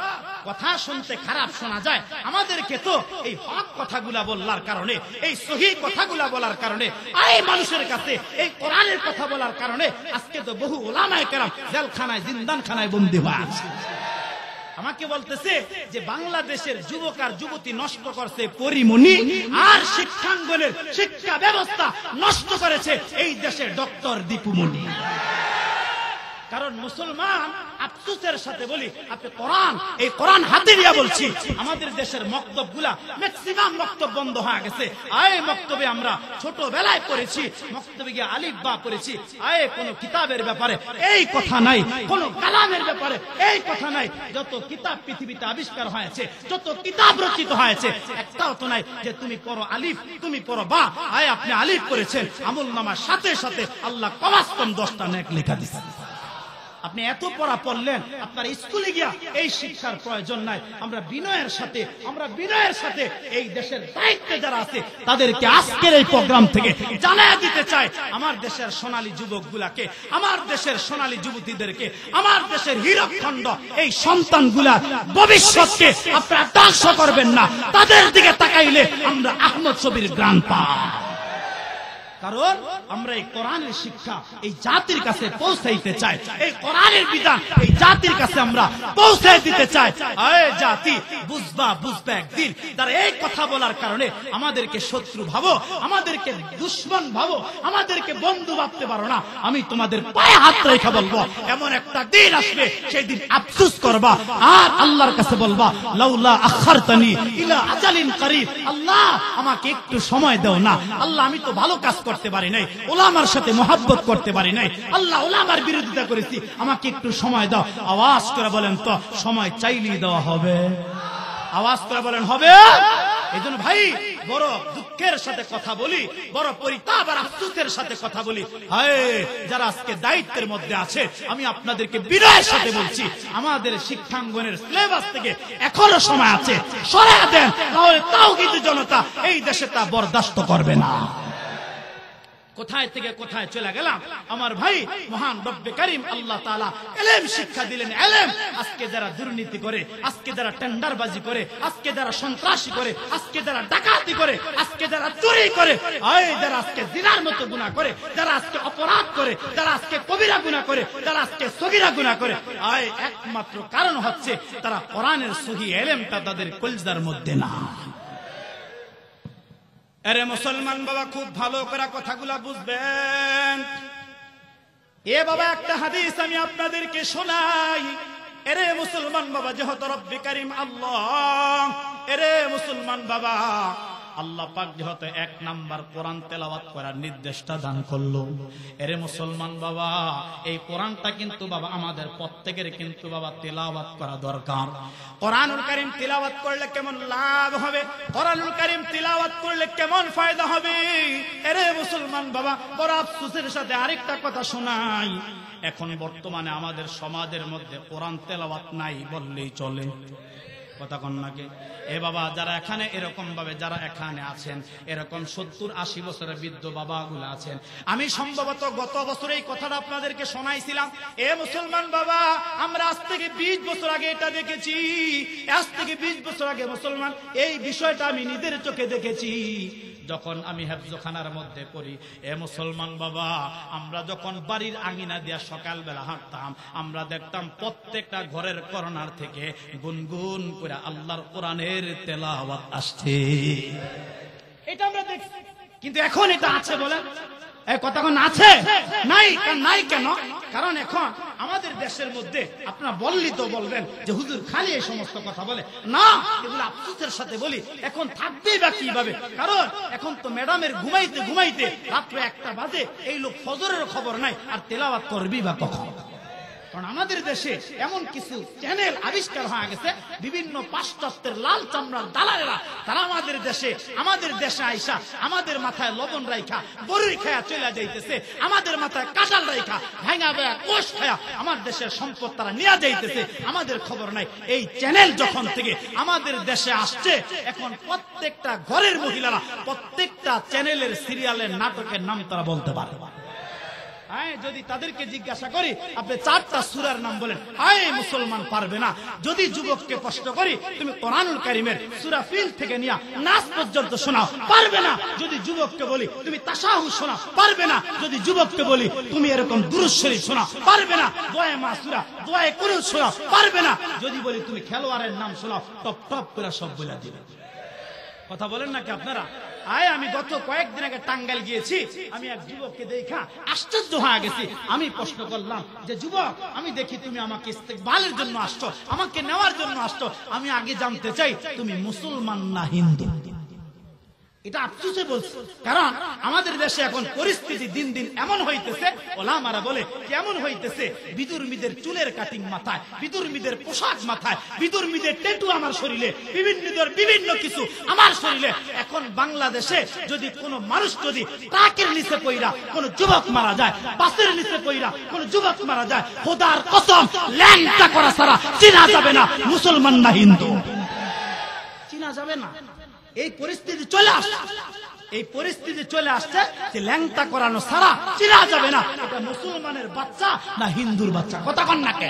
কথা শুনতে খারাপ শোনা যায় আমাদেরকে তো এই হক কথাগুলা বলার কারণে এই সহি কথাগুলা বলার কারণে এই মানুষের কাছে এই কোরআনের কথা বলার কারণে আজকে তো বহু ওলামায় কেরাম জেলখানায় জিন্দানখানায় বন্দী হয়ে আছে আমাকে বলতেছে যে বাংলাদেশের যুবক আর যুবতী নষ্ট করছে পরিমণি আর শিক্ষাঙ্গনের শিক্ষা ব্যবস্থা নষ্ট করেছে এই দেশের ডক্টর দীপুমণি কারণ মুসলমান আফসুসের সাথে বলি আপনি কোরআন এই কোরআন হাতে নিয়ে বলছি আমাদের দেশের মক্তব গুলা ম্যাক্সিমাম মক্তব বন্ধ হয়ে গেছে আয় মক্তবে আমরা ছোটবেলায় পড়েছি মক্তবে গিয়ে আলিফ বা পড়েছি আয় কোন কিতাবের ব্যাপারে এই কথা নাই কোন কালামের ব্যাপারে এই কথা নাই যত কিতাব পৃথিবীতে আবিষ্কার হয়েছে যত কিতাব রচিত হয়েছে একটাও তো নাই যে তুমি পড়ো আলিফ তুমি পড়ো বা আয় আপনি আলিফ করেছেন আমুল নামার সাথে সাথে আল্লাহ কমাস্তম দশটা নেক লেখা দিচ্ছেন আপনি এত পড়া পড়লেন আপনার স্কুলে গিয়া এই শিক্ষার প্রয়োজন নাই আমরা বিনয়ের সাথে আমরা বিনয়ের সাথে এই দেশের দায়িত্বে যারা আছে তাদেরকে আজকের এই প্রোগ্রাম থেকে জানায় দিতে চাই আমার দেশের সোনালী যুবক গুলাকে আমার দেশের সোনালী যুবতীদেরকে আমার দেশের হীরক হীরকখণ্ড এই সন্তান গুলার ভবিষ্যৎকে আপনারা টাকশো করবেন না তাদের দিকে তাকাইলে আমরা আহমদ ছবির গ্রাম পাই কারণ আমরা এই কোরআনের শিক্ষা এই জাতির কাছে পৌঁছাইতে চাই এই কোরআনের বিধান এই জাতির কাছে আমরা পৌঁছাই দিতে চাই আয় জাতি বুঝবা বুঝবা একদিন তার এই কথা বলার কারণে আমাদেরকে শত্রু ভাবো আমাদেরকে দুশ্মন ভাবো আমাদেরকে বন্ধু ভাবতে পারো না আমি তোমাদের পায়ে হাত রেখা বলবো এমন একটা দিন আসবে সেই দিন আফসুস করবা আর আল্লাহর কাছে বলবা লাউলা আখারতানি ইলা আজালিন করিব আল্লাহ আমাকে একটু সময় দাও না আল্লাহ আমি তো ভালো কাজ করতে পারি নাই ওলামার সাথে মহাব্বত করতে পারি নাই আল্লাহ ওলামার বিরোধিতা করেছি আমাকে একটু সময় দাও আওয়াজ করে বলেন তো সময় চাইলেই দেওয়া হবে আওয়াজ করে বলেন হবে এই ভাই বড় দুঃখের সাথে কথা বলি বড় পরিতাপ আর আফসুসের সাথে কথা বলি হায় যারা আজকে দায়িত্বের মধ্যে আছে আমি আপনাদেরকে বিনয়ের সাথে বলছি আমাদের শিক্ষাঙ্গনের সিলেবাস থেকে এখনো সময় আছে সরে দেন তাহলে তাও কিন্তু জনতা এই দেশে তা বরদাস্ত করবে না কোথায় থেকে কোথায় চলে গেলাম আমার ভাই মহান রব্বে করিম আল্লাহ তালা এলেম শিক্ষা দিলেন এলেম আজকে যারা দুর্নীতি করে আজকে যারা টেন্ডারবাজি করে আজকে যারা সন্ত্রাসী করে আজকে যারা ডাকাতি করে আজকে যারা চুরি করে যারা আজকে জিনার মতো গুণা করে যারা আজকে অপরাধ করে যারা আজকে কবিরা গুণা করে যারা আজকে সগিরা গুণা করে আয় একমাত্র কারণ হচ্ছে তারা কোরআনের সহি এলেমটা তাদের কলজার মধ্যে না আরে মুসলমান বাবা খুব ভালো করে কথাগুলা বুঝবেন এ বাবা একটা হাদিস আমি আপনাদেরকে শোনাই এরে মুসলমান বাবা যেহেতু রব্বিকারিম আল্লাহ এরে মুসলমান বাবা আল্লাহ পাক যেহেতু এক নাম্বার কোরআন তেলাওয়াত করার নির্দেশটা দান করলো এরে মুসলমান বাবা এই কোরআনটা কিন্তু বাবা আমাদের প্রত্যেকের কিন্তু বাবা তেলাওয়াত করা দরকার কোরআনুল করিম তেলাওয়াত করলে কেমন লাভ হবে কোরআনুল করিম তেলাওয়াত করলে কেমন ফায়দা হবে এরে মুসলমান বাবা বড় আফসুসের সাথে আরেকটা কথা শোনাই এখন বর্তমানে আমাদের সমাজের মধ্যে কোরআন তেলাওয়াত নাই বললেই চলে কথা কন্যাকে এ বাবা যারা এখানে এরকম ভাবে যারা এখানে আছেন এরকম সত্তর আশি বছরের বৃদ্ধ বাবা গুলো আছেন আমি সম্ভবত গত বছর এই কথাটা আপনাদেরকে শোনাইছিলাম এ মুসলমান বাবা আমরা আজ থেকে বিশ বছর আগে এটা দেখেছি আজ থেকে বিশ বছর আগে মুসলমান এই বিষয়টা আমি নিজের চোখে দেখেছি যখন আমি হেফজখানার মধ্যে পড়ি এ মুসলমান বাবা আমরা যখন বাড়ির আঙিনা দিয়া সকালবেলা হাঁটতাম আমরা দেখতাম প্রত্যেকটা ঘরের করোনার থেকে গুনগুন করে আল্লাহর কোরআনের তেলা তেলাওয়াত আসছে এটা আমরা দেখছি কিন্তু এখন এটা আছে বলে এই কথাখন আছে নাই নাই কেন কারণ এখন আমাদের দেশের মধ্যে আপনার বললি তো বলবেন যে হুজুর খালি এই সমস্ত কথা বলে না এগুলো আফসোসের সাথে বলি এখন থাকবেই বা কিভাবে কারণ এখন তো ম্যাডামের ঘুমাইতে ঘুমাইতে রাত্রে একটা বাজে এই লোক ফজরের খবর নাই আর তেলাবাদ করবি বা কখন কারণ আমাদের দেশে এমন কিছু চ্যানেল আবিষ্কার হয়ে গেছে বিভিন্ন পাশ্চাত্যের লাল চামড়ার দালালেরা তারা আমাদের দেশে আমাদের দেশে আইসা আমাদের মাথায় লবণ রাইখা বড়ি খায়া চলে যাইতেছে আমাদের মাথায় কাঁচাল রাইখা ভাঙা ভেয়া কোষ খায়া আমার দেশের সম্পদ তারা নিয়ে যাইতেছে আমাদের খবর নাই এই চ্যানেল যখন থেকে আমাদের দেশে আসছে এখন প্রত্যেকটা ঘরের মহিলারা প্রত্যেকটা চ্যানেলের সিরিয়ালের নাটকের নাম তারা বলতে পারে হ্যাঁ যদি তাদেরকে জিজ্ঞাসা করি আপনি চারটা সুরার নাম বলেন হায় মুসলমান পারবে না যদি যুবককে কষ্ট করি তুমি কোরআনুল কারিমের সুরা ফিল থেকে নাচ পর্যন্ত শোনাও পারবে না যদি যুবককে বলি তুমি তাসাহু শোনা পারবে না যদি যুবককে বলি তুমি এরকম দুরুশ্বরী শোনা পারবে না দোয়ে মাসুরা দোয়ে করে শোনা পারবে না যদি বলি তুমি খেলোয়াড়ের নাম শোনাও টপ টপ করে সব বলে দিবে কথা বলেন নাকি আপনারা আয় আমি গত কয়েকদিন আগে টাঙ্গাইল গিয়েছি আমি এক যুবককে দেখা আশ্চর্য হয়ে গেছি আমি প্রশ্ন করলাম যে যুবক আমি দেখি তুমি আমাকে ইস্তেকবালের জন্য আসছো আমাকে নেওয়ার জন্য আসছো আমি আগে জানতে চাই তুমি মুসলমান না হিন্দু এটা আফসুসে বলছে কারণ আমাদের দেশে এখন পরিস্থিতি দিন দিন এমন হইতেছে ওলামারা বলে কেমন হইতেছে বিদুর্মীদের চুলের কাটিং মাথায় বিদুর্মীদের পোশাক মাথায় বিদুর্মীদের টেটু আমার শরীরে বিভিন্ন বিভিন্ন কিছু আমার শরীরে এখন বাংলাদেশে যদি কোনো মানুষ যদি ট্রাকের নিচে পইরা কোন যুবক মারা যায় বাসের নিচে পইরা কোন যুবক মারা যায় খোদার কসম ল্যাংটা করা ছাড়া চিনা যাবে না মুসলমান না হিন্দু চিনা যাবে না এই পরিস্থিতি চলে আসছে এই পরিস্থিতি চলে আসছে যে ল্যাংটা করানো সারা চিরা যাবে না এটা মুসলমানের বাচ্চা না হিন্দুর বাচ্চা কথা কন্যাকে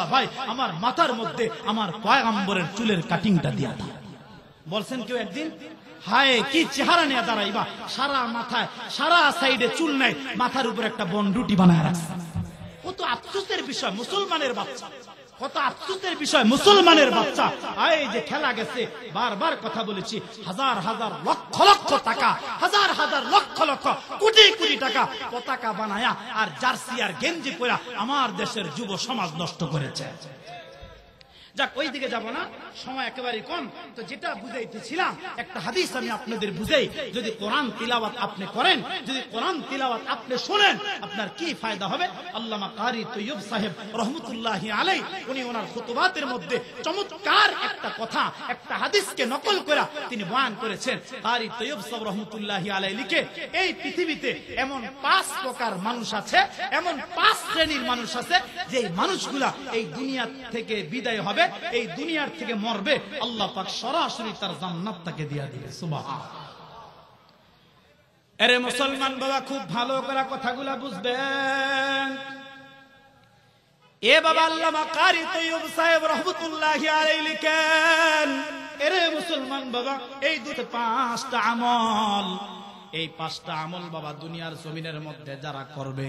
বলা হয় আমার মাথার মধ্যে আমার পয়গাম্বরের চুলের কাটিংটা দিয়া দাও বলছেন কেউ একদিন হায় কি চেহারা নিয়ে দাঁড়াইবা সারা মাথায় সারা সাইডে চুল নেয় মাথার উপর একটা বন রুটি বানায় রাখছে কত আফসোসের বিষয় মুসলমানের বাচ্চা কত আফসুসের বিষয় মুসলমানের বাচ্চা এই যে খেলা গেছে বারবার কথা বলেছি হাজার হাজার লক্ষ লক্ষ টাকা হাজার হাজার লক্ষ লক্ষ কোটি কোটি টাকা পতাকা বানায়া আর জার্সি আর গেঞ্জি পরা আমার দেশের যুব সমাজ নষ্ট করেছে যাক ওই দিকে যাব না সময় একেবারে কম তো যেটা বুঝাইতেছিলাম একটা হাদিস আমি আপনাদের বুঝাই যদি কোরআন তিলাওয়াত আপনি করেন যদি কোরআন তিলাওয়াত আপনি শোনেন আপনার কি ফায়দা হবে আল্লাহ কারি তৈব সাহেব রহমতুল্লাহ আলাই উনি ওনার খুতবাতের মধ্যে চমৎকার একটা কথা একটা হাদিসকে নকল করা তিনি বয়ান করেছেন কারি তৈব সাহেব রহমতুল্লাহ আলাই লিখে এই পৃথিবীতে এমন পাঁচ প্রকার মানুষ আছে এমন পাঁচ শ্রেণীর মানুষ আছে যে মানুষগুলা এই দুনিয়া থেকে বিদায় হবে হবে এই দুনিয়ার থেকে মরবে আল্লাহ পাক সরাসরি তার জান্নাত তাকে দিয়া দিবে সুবাহ আরে মুসলমান বাবা খুব ভালো করে কথাগুলা বুঝবেন এ বাবা আল্লামা কারি তৈয়ব সাহেব রহমতুল্লাহ আলাইহি লিখেন এরে মুসলমান বাবা এই দুটো পাঁচটা আমল এই পাঁচটা আমল বাবা দুনিয়ার জমিনের মধ্যে যারা করবে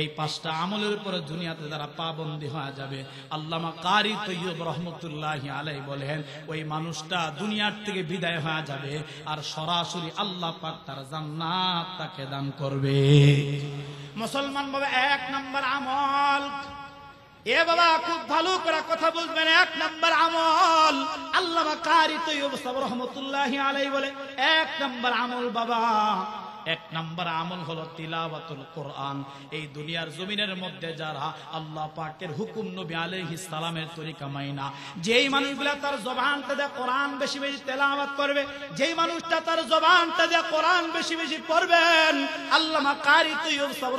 এই পাঁচটা আমলের উপরে দুনিয়াতে যারা পাবন্দি হয়ে যাবে আল্লামা কারি তৈব রহমতুল্লাহ আলাই বলেন ওই মানুষটা দুনিয়ার থেকে বিদায় হয়ে যাবে আর সরাসরি আল্লাহ পাক তার জান্নাত তাকে দান করবে মুসলমান বাবা এক নম্বর আমল এ বাবা খুব এক নম্বর আল্লাহ বলে এক নম্বর বাবা এক হলো কোরআন এই দুনিয়ার জমিনের মধ্যে যারা আল্লাহ পাকের হুকুম নবী আলহ সালামের তরিকা মাইনা যেই মানুষগুলা তার জবান কোরআন বেশি বেশি তেলাওয়াত করবে যেই মানুষটা তার জবান দিয়ে কোরআন বেশি বেশি পড়বেন আল্লাহ কারি তৈয়ব সব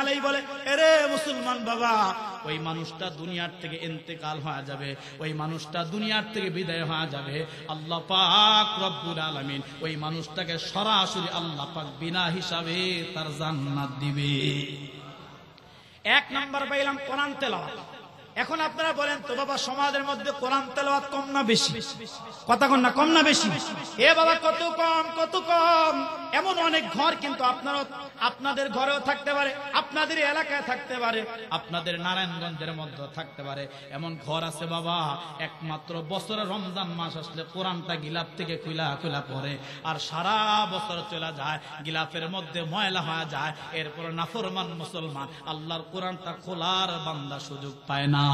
আলাই বলে এরে মুসলমান বাবা ওই মানুষটা দুনিয়ার থেকে এতেকাল হয়ে যাবে ওই মানুষটা দুনিয়ার থেকে বিদায় হয়ে যাবে আল্লাহ পাক রব্বুল আলমিন ওই মানুষটাকে সরাসরি আল্লাহ পাক বিনা হিসাবে তার জান্নাত দিবে এক নাম্বার পাইলাম কোরআন তেলাওয়াত এখন আপনারা বলেন তো বাবা সমাজের মধ্যে কোরআন তেলাওয়াত কম না বেশি কথা কোন না কম না বেশি এ বাবা কত কম কত কম এমন অনেক ঘর কিন্তু আপনারও আপনাদের ঘরেও থাকতে পারে আপনাদের এলাকায় থাকতে পারে আপনাদের নারায়ণগঞ্জের মধ্যে থাকতে পারে এমন ঘর আছে বাবা একমাত্র বছরে রমজান মাস আসলে কোরআনটা গিলাপ থেকে খুলা খুলা পরে আর সারা বছর চলে যায় গিলাফের মধ্যে ময়লা হয়ে যায় এরপর নাফরমান মুসলমান আল্লাহর কোরআনটা খোলার বান্দা সুযোগ পায় না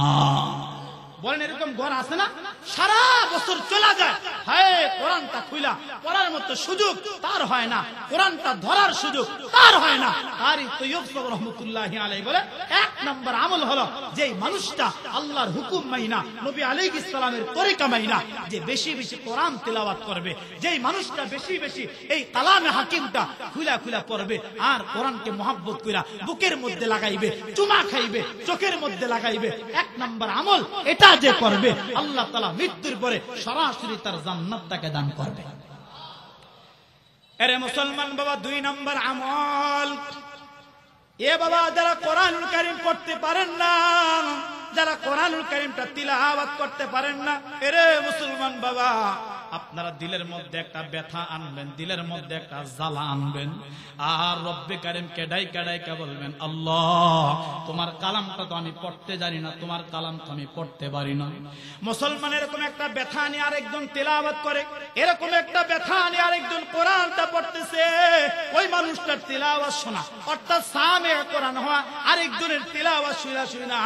বলেন এরকম ঘর আছে না সারা বছর চলে যায় আল্লাহর হুকুম মাইনা নবী আলী ইসলামের তরিকা মাইনা যে বেশি বেশি কোরআন তেলাওয়াত করবে যেই মানুষটা বেশি বেশি এই কালামে হাকিমটা খুলা খুলা পড়বে আর কোরআনকে মহাব্বত কইরা বুকের মধ্যে লাগাইবে চুমা খাইবে চোখের মধ্যে লাগাইবে এক নম্বর আমল এটা যে করবে আল্লাহ তালা মৃত্যুর পরে সরাসরি তার জান জান্নাত তাকে দান করবে আরে মুসলমান বাবা দুই নম্বর আমল এ বাবা যারা কোরআন কারিম করতে পারেন না যারা কোরআনুল কারিমটা তিলাওয়াত করতে পারেন না এরে মুসলমান বাবা আপনারা দিলের মধ্যে একটা ব্যথা আনবেন দিলের মধ্যে একটা জ্বালা আনবেন আর রব্বে কারিম কেডাই কেডাই কে বলবেন আল্লাহ তোমার কালামটা তো আমি পড়তে জানি না তোমার কালাম তো আমি পড়তে পারি না মুসলমান এরকম একটা ব্যথা নিয়ে আরেকজন তেলাবাদ করে এরকম একটা ব্যথা নিয়ে আরেকজন কোরআনটা পড়তেছে ওই মানুষটার তেলাবাদ শোনা অর্থাৎ সামে কোরআন হওয়া আরেকজনের তেলাবাদ শুনে শুনে না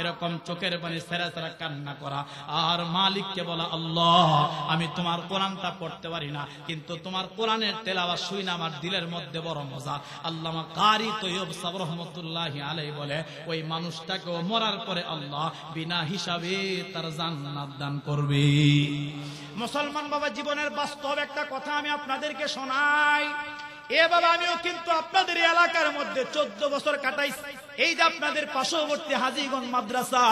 এরকম চোখের পানি সেরা সেরা কান্না করা আর মালিককে বলা আল্লাহ আমি তোমার কোরআনটা পড়তে পারি না কিন্তু তোমার কোরআনের তেলাওয়া শুই না আমার দিলের মধ্যে বড় মজা আল্লামা কারি তৈব সব রহমতুল্লাহ আলাই বলে ওই মানুষটাকে মরার পরে আল্লাহ বিনা হিসাবে তার জান্নাত দান করবে মুসলমান বাবা জীবনের বাস্তব একটা কথা আমি আপনাদেরকে শোনাই এ বাবা আমিও কিন্তু আপনাদের এলাকার মধ্যে চোদ্দ বছর কাটাইছি এই যে আপনাদের পার্শ্ববর্তী হাজিগঞ্জ মাদ্রাসা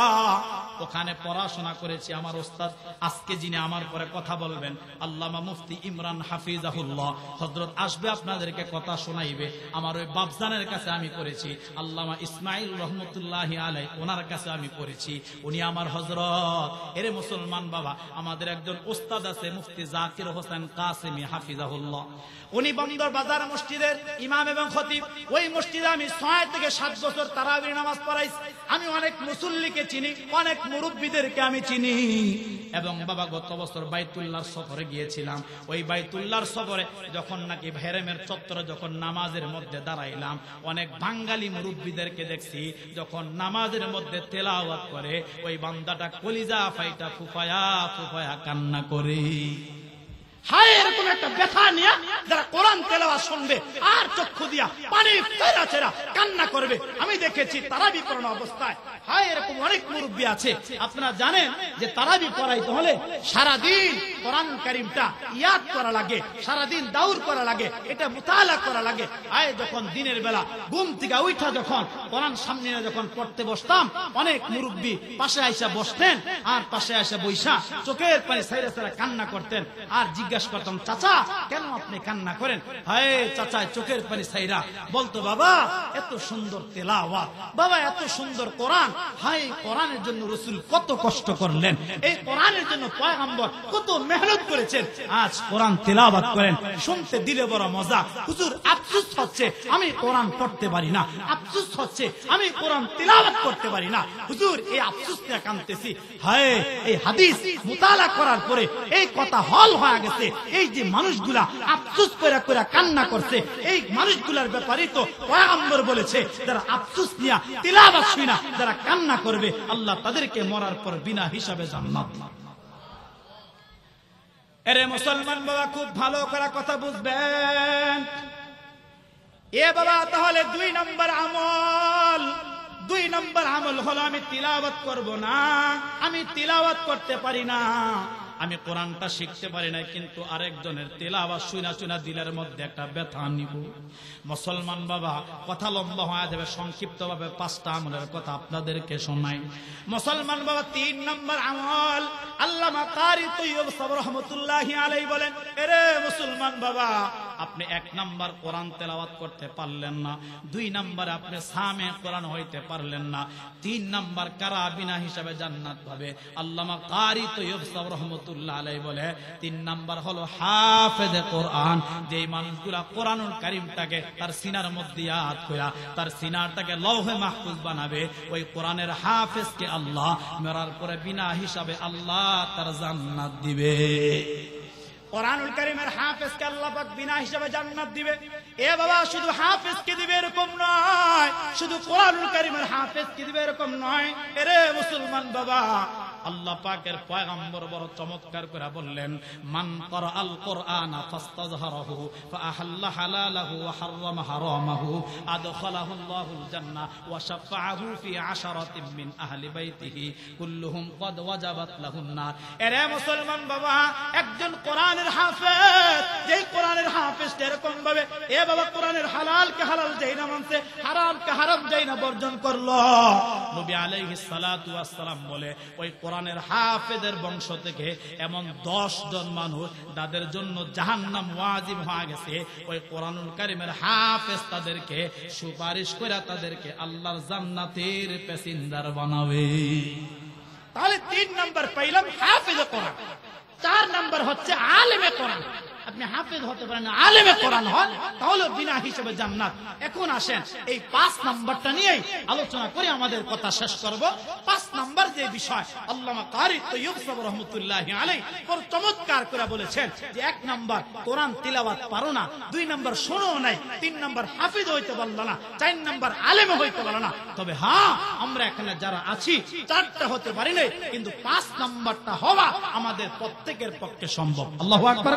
ওখানে পড়াশোনা করেছি আমার ওস্তাদ আজকে যিনি আমার পরে কথা বলবেন আল্লামা মুফতি ইমরান হাফিজাহুল্লাহ হজরত আসবে আপনাদেরকে কথা শোনাইবে আমার ওই বাবজানের কাছে আমি করেছি আল্লামা ইসমাইল রহমতুল্লাহ আলাই ওনার কাছে আমি করেছি উনি আমার হজরত এরে মুসলমান বাবা আমাদের একজন ওস্তাদ আছে মুফতি জাকির হোসেন কাসেমি হাফিজাহুল্লাহ উনি বন্দর বাজার মসজিদের ইমাম এবং খতিব ওই মসজিদে আমি ছয় থেকে সাত বছর তারাবির নামাজ পড়াইছি আমি অনেক মুসল্লিকে চিনি অনেক মুরব্বীদেরকে আমি চিনি এবং বাবা গত বছর বাইতুল্লাহর সফরে গিয়েছিলাম ওই বাইতুল্লাহর সফরে যখন নাকি ভেরেমের চত্বরে যখন নামাজের মধ্যে দাঁড়াইলাম অনেক বাঙালি মুরব্বীদেরকে দেখছি যখন নামাজের মধ্যে তেলাওয়াত করে ওই বান্দাটা কলিজা ফাইটা ফুফায়া ফুফায়া কান্না করে আমি দেখেছি তারাবি পড়ানো অবস্থায় হায় এরকম অনেক মুরব্বী আছে আপনারা জানেন যে তারাবি পড়াইতে হলে সারাদিন কোরআন কারিমটা ইয়াদ করা লাগে সারাদিন দাউর করা লাগে এটা মোতালা করা লাগে আয় যখন দিনের বেলা ঘুম থেকে উঠা যখন কোরআন সামনে যখন পড়তে বসতাম অনেক মুরব্বী পাশে আইসা বসতেন আর পাশে আইসা বৈশা চোখের পানি সাইরা সারা কান্না করতেন আর জিজ্ঞাসা জিজ্ঞাসা করতাম চাচা কেন আপনি কান্না করেন হায় চাচা চোখের পানি সাইরা বলতো বাবা এত সুন্দর তেলাওয়া বাবা এত সুন্দর কোরআন হায় কোরআনের জন্য রসুল কত কষ্ট করলেন এই কোরআনের জন্য পয়গম্বর কত মেহনত করেছেন আজ কোরআন তেলাওয়াত করেন শুনতে দিলে বড় মজা হুজুর আফসোস হচ্ছে আমি কোরআন পড়তে পারি না আফসোস হচ্ছে আমি কোরআন তেলাওয়াত করতে পারি না হুজুর এই আফসুস নিয়ে হায় এই হাদিস মুতালা করার পরে এই কথা হল হয়ে গেছে করছে এই যে মানুষগুলা আফসুস করে করে কান্না করছে এই মানুষগুলার ব্যাপারে তো পয়াম্বর বলেছে যারা আফসুস নিয়া তিলাবাস না যারা কান্না করবে আল্লাহ তাদেরকে মরার পর বিনা হিসাবে জান্নাত এরে মুসলমান বাবা খুব ভালো করে কথা বুঝবেন এ বাবা তাহলে দুই নম্বর আমল দুই নম্বর আমল হলো আমি তিলাওয়াত করব না আমি তিলাওয়াত করতে পারি না আমি কোরআনটা শিখতে পারি না কিন্তু আরেকজনের তেলা আবার সুইনা চুনা দিলের মধ্যে একটা ব্যথা নিব মুসলমান বাবা কথা লম্বা হয়ে যাবে ভাবে পাঁচটা আমলের কথা আপনাদেরকে শোনাই মুসলমান বাবা তিন নম্বর আমল আল্লামা কারি বলেন মুসলমান বাবা আপনি এক করতে পারলেন না দুই আপনি হইতে পারলেন না তিন নাম্বার হিসাবে জান্নাত আল্লামা সব রহমত রহমতুল্লাহ আলাই বলে তিন নাম্বার হলো হাফেজে কোরআন যে মানুষগুলা কোরআনুল কারিমটাকে তার সিনার মধ্যে হাত করা তার সিনারটাকে লৌহে মাহফুজ বানাবে ওই কোরআনের হাফেজকে আল্লাহ মেরার পরে বিনা হিসাবে আল্লাহ তার জান্নাত দিবে কোরআনুল করিমের হাফেজকে আল্লাপাক বিনা হিসাবে জান্নাত দিবে এ বাবা শুধু হাফেজকে দিবে এরকম নয় শুধু কোরআনুল করিমের হাফেজকে দিবে এরকম নয় এরে মুসলমান বাবা আল্লাহ পাকের পয়গম্বর বড় চমৎকার করে বললেন মান কর আল কোরআন ফাস্তাজহারাহু ফাআহাল্লা হালালাহু ওয়া হাররামা হারামাহু আদখালাহুল্লাহুল জান্নাহ ওয়া শাফাআহু ফি আশারাতিন মিন আহলি বাইতিহি কুল্লুহুম কদ ওয়াজাবাত লাহুন নার এরে মুসলমান বাবা একজন কোরআন কোরআনের হাফেজ যেই কোরআনের হাফেজ এরকম ভাবে এ বাবা কোরআনের হালাল না মানছে হারাম না বর্জন করলো নবী আলাইহিস সালাতু বলে ওই কোরআনের হাফেজের বংশ থেকে এমন 10 জন মানুষ তাদের জন্য জাহান্নাম ওয়াজিব হয়ে গেছে ওই কোরআনুল কারীমের হাফেজ তাদেরকে সুপারিশ করে তাদেরকে আল্লাহর জান্নাতের প্যাসেঞ্জার বানাবে তাহলে তিন নম্বর পাইলাম হাফেজ কোরআন চার নাম্বার হচ্ছে আলেম এ কোরআন আপনি হাফেজ হতে পারেন আলেমে কোরআন হন তাহলে বিনা হিসেবে জান্নাত এখন আসেন এই পাঁচ নাম্বারটা নিয়েই আলোচনা করে আমাদের কথা শেষ করব পাঁচ নাম্বার যে বিষয় আল্লামা কারি তৈয়ব রহমতুল্লাহ আলাই পর চমৎকার করে বলেছেন যে এক নাম্বার কোরআন তিলাওয়াত পারো না দুই নাম্বার শোনো নাই তিন নাম্বার হাফিজ হইতে বলল না চার নাম্বার আলেমে হইতে বলল না তবে হ্যাঁ আমরা এখানে যারা আছি চারটা হতে পারি নাই কিন্তু পাঁচ নাম্বারটা হওয়া আমাদের প্রত্যেকের পক্ষে সম্ভব আল্লাহ আকবার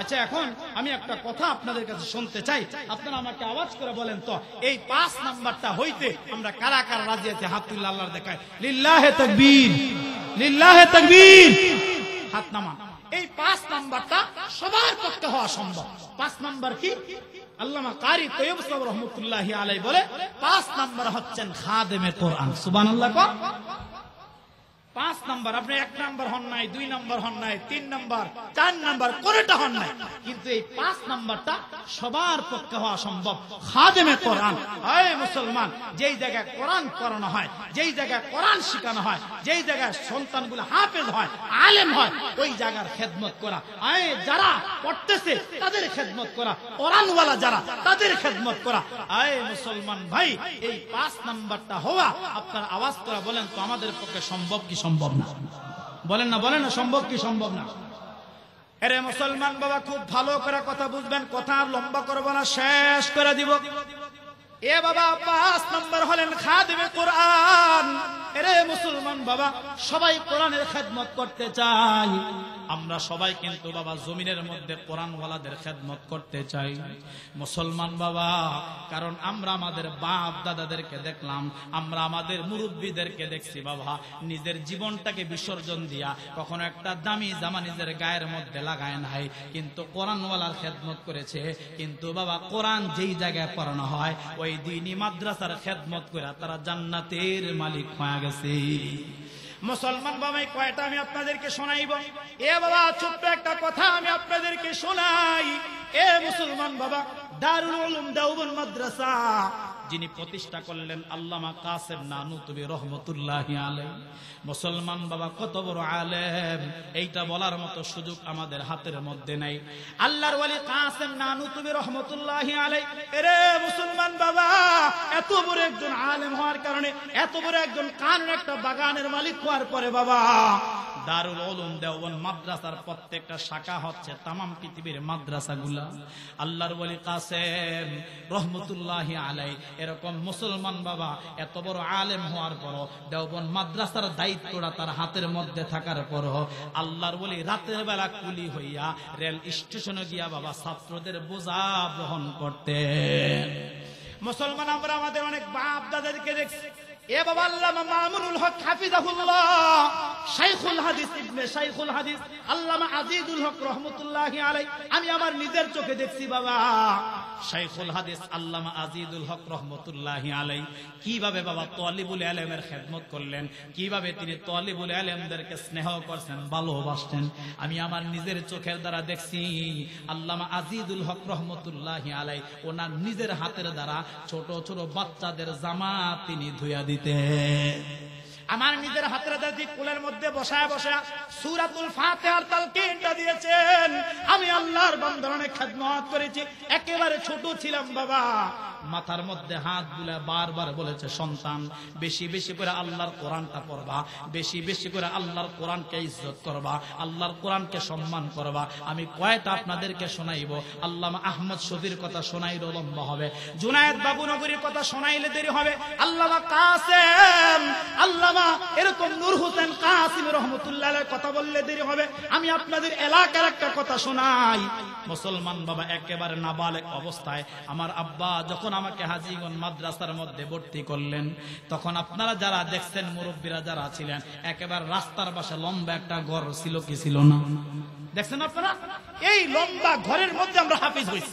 আচ্ছা এখন আমি একটা কথা আপনাদের কাছে শুনতে চাই আপনারা আমাকে আওয়াজ করে বলেন তো এই পাঁচ নাম্বারটা হইতে আমরা কারা কারা রাজি আছি হাতুল্লাহ আল্লাহর দেখায় লিল্লাহে তকবীর লিল্লাহে তকবীর হাত নামান এই পাঁচ নাম্বারটা সবার পক্ষে হওয়া সম্ভব পাঁচ নাম্বার কি আল্লামা কারি তৈব রহমতুল্লাহ আলাই বলে পাঁচ নাম্বার হচ্ছেন খাদেমে কোরআন সুবান আল্লাহ পাঁচ নাম্বার আপনি এক নাম্বার হন নাই দুই নাম্বার হন নাই তিন নাম্বার চার নাম্বার কোনটা হন নাই কিন্তু এই পাঁচ নাম্বারটা সবার পক্ষে হওয়া সম্ভব খাদেমে কোরআন হয় মুসলমান যেই জায়গায় কোরআন করানো হয় যেই জায়গায় কোরআন শেখানো হয় যেই জায়গায় সন্তানগুলো হাফেজ হয় আলেম হয় ওই জায়গার খেদমত করা আয় যারা পড়তেছে তাদের খেদমত করা কোরআনওয়ালা যারা তাদের খেদমত করা আয় মুসলমান ভাই এই পাঁচ নাম্বারটা হওয়া আপনার আওয়াজ করা বলেন তো আমাদের পক্ষে সম্ভব কি সম্ভব না বলেন না বলেন না সম্ভব কি সম্ভব না এরে মুসলমান বাবা খুব ভালো করে কথা বুঝবেন কথা আর লম্বা করবো না শেষ করে দিব এ বাবা পাঁচ নম্বর হলেন দেবে কোরআন এরে মুসলমান বাবা সবাই কোরআনের খেদমত করতে চাই আমরা সবাই কিন্তু বাবা জমিনের মধ্যে কোরআনওয়ালাদের খেদমত করতে চাই মুসলমান বাবা কারণ আমরা আমাদের বাপ দাদাদেরকে দেখলাম আমরা আমাদের মুরব্বীদেরকে দেখছি বাবা নিজের জীবনটাকে বিসর্জন দিয়া কখনো একটা দামি জামা নিজের গায়ের মধ্যে লাগায় নাই কিন্তু কোরআনওয়ালার খেদমত করেছে কিন্তু বাবা কোরআন যেই জায়গায় পড়ানো হয় ওই দিনই মাদ্রাসার খেদমত করে তারা জান্নাতের মালিক হয়ে গেছে মুসলমান বাবাই কয়টা আমি আপনাদেরকে শোনাইব এ বাবা ছোট্ট একটা কথা আমি আপনাদেরকে শোনাই এ মুসলমান বাবা দারুল দেওবন মাদ্রাসা যিনি প্রতিষ্ঠা করলেন আল্লামা কাসেম নানু তুমি রহমতুল্লাহ আলেম মুসলমান বাবা কত বড় আলেম এইটা বলার মতো সুযোগ আমাদের হাতের মধ্যে নেই আল্লাহর বলি কাসেম নানু তুমি রহমতুল্লাহ আলে এরে মুসলমান বাবা এত বড় একজন আলেম হওয়ার কারণে এত বড় একজন কান একটা বাগানের মালিক হওয়ার পরে বাবা দারুল ওলুম দেওয়ান মাদ্রাসার প্রত্যেকটা শাখা হচ্ছে তামাম পৃথিবীর মাদ্রাসাগুলা আল্লাহর বলি কাসেম রহমতুল্লাহ আলাই এরকম মুসলমান বাবা এত বড় আলেম হওয়ার পরও দেওবন মাদ্রাসার দায়িত্বটা তার হাতের মধ্যে থাকার পরও আল্লাহর বলি রাতের বেলা কুলি হইয়া রেল স্টেশনে গিয়া বাবা ছাত্রদের বোঝা বহন করতে মুসলমান আমরা আমাদের অনেক বাপ দাদাদেরকে দেখছি এ বাবা আল্লামা মামুনুল হক হাফিজাহুল্লাহ শাইখুল হাদিস ইবনে শাইখুল হাদিস আল্লামা আজিদুল হক রহমতুল্লাহ আলাই আমি আমার নিজের চোখে দেখছি বাবা শাইখুল হাদিস আল্লামা আজিজুল হক রহমতুল্লাহ আলাই কিভাবে বাবা তলিবুল আলমের খেদমত করলেন কিভাবে তিনি তলিবুল আলমদেরকে স্নেহ করছেন ভালোবাসতেন আমি আমার নিজের চোখের দ্বারা দেখছি আল্লামা আজিদুল হক রহমতুল্লাহ আলাই ওনার নিজের হাতের দ্বারা ছোট ছোট বাচ্চাদের জামা তিনি ধুয়া দিতে আমার নিজের হাতরা দাদি কুলের মধ্যে বসায় বসা সুরাতুল ফাতেহার তালকিনটা দিয়েছেন আমি আল্লাহর বন্ধনে খেদমত করেছি একেবারে ছোট ছিলাম বাবা মাথার মধ্যে হাত গুলা বারবার বলেছে সন্তান বেশি বেশি করে আল্লাহর কোরআনটা পড়বা বেশি বেশি করে আল্লাহর কোরআনকে ইজ্জত করবা আল্লাহর কোরআনকে সম্মান করবা আমি কয়েকটা আপনাদেরকে শোনাইব আল্লাহ আহমদ শফির কথা শোনাইলে লম্বা হবে জুনায়দ বাবু নগরীর কথা শোনাইলে দেরি হবে আল্লাহ কাসেম আল্লামা এরকম নূর হোসেন কাসিম রহমতুল্লাহ কথা বললে দেরি হবে আমি আপনাদের এলাকার একটা কথা শোনাই মুসলমান বাবা একেবারে নাবালেক অবস্থায় আমার আব্বা যখন যখন আমাকে হাজিগন মাদ্রাসার মধ্যে ভর্তি করলেন তখন আপনারা যারা দেখছেন মুরব্বীরা যারা ছিলেন একেবারে রাস্তার পাশে লম্বা একটা ঘর ছিল কি ছিল না দেখছেন আপনারা এই লম্বা ঘরের মধ্যে আমরা হাফিজ হয়েছি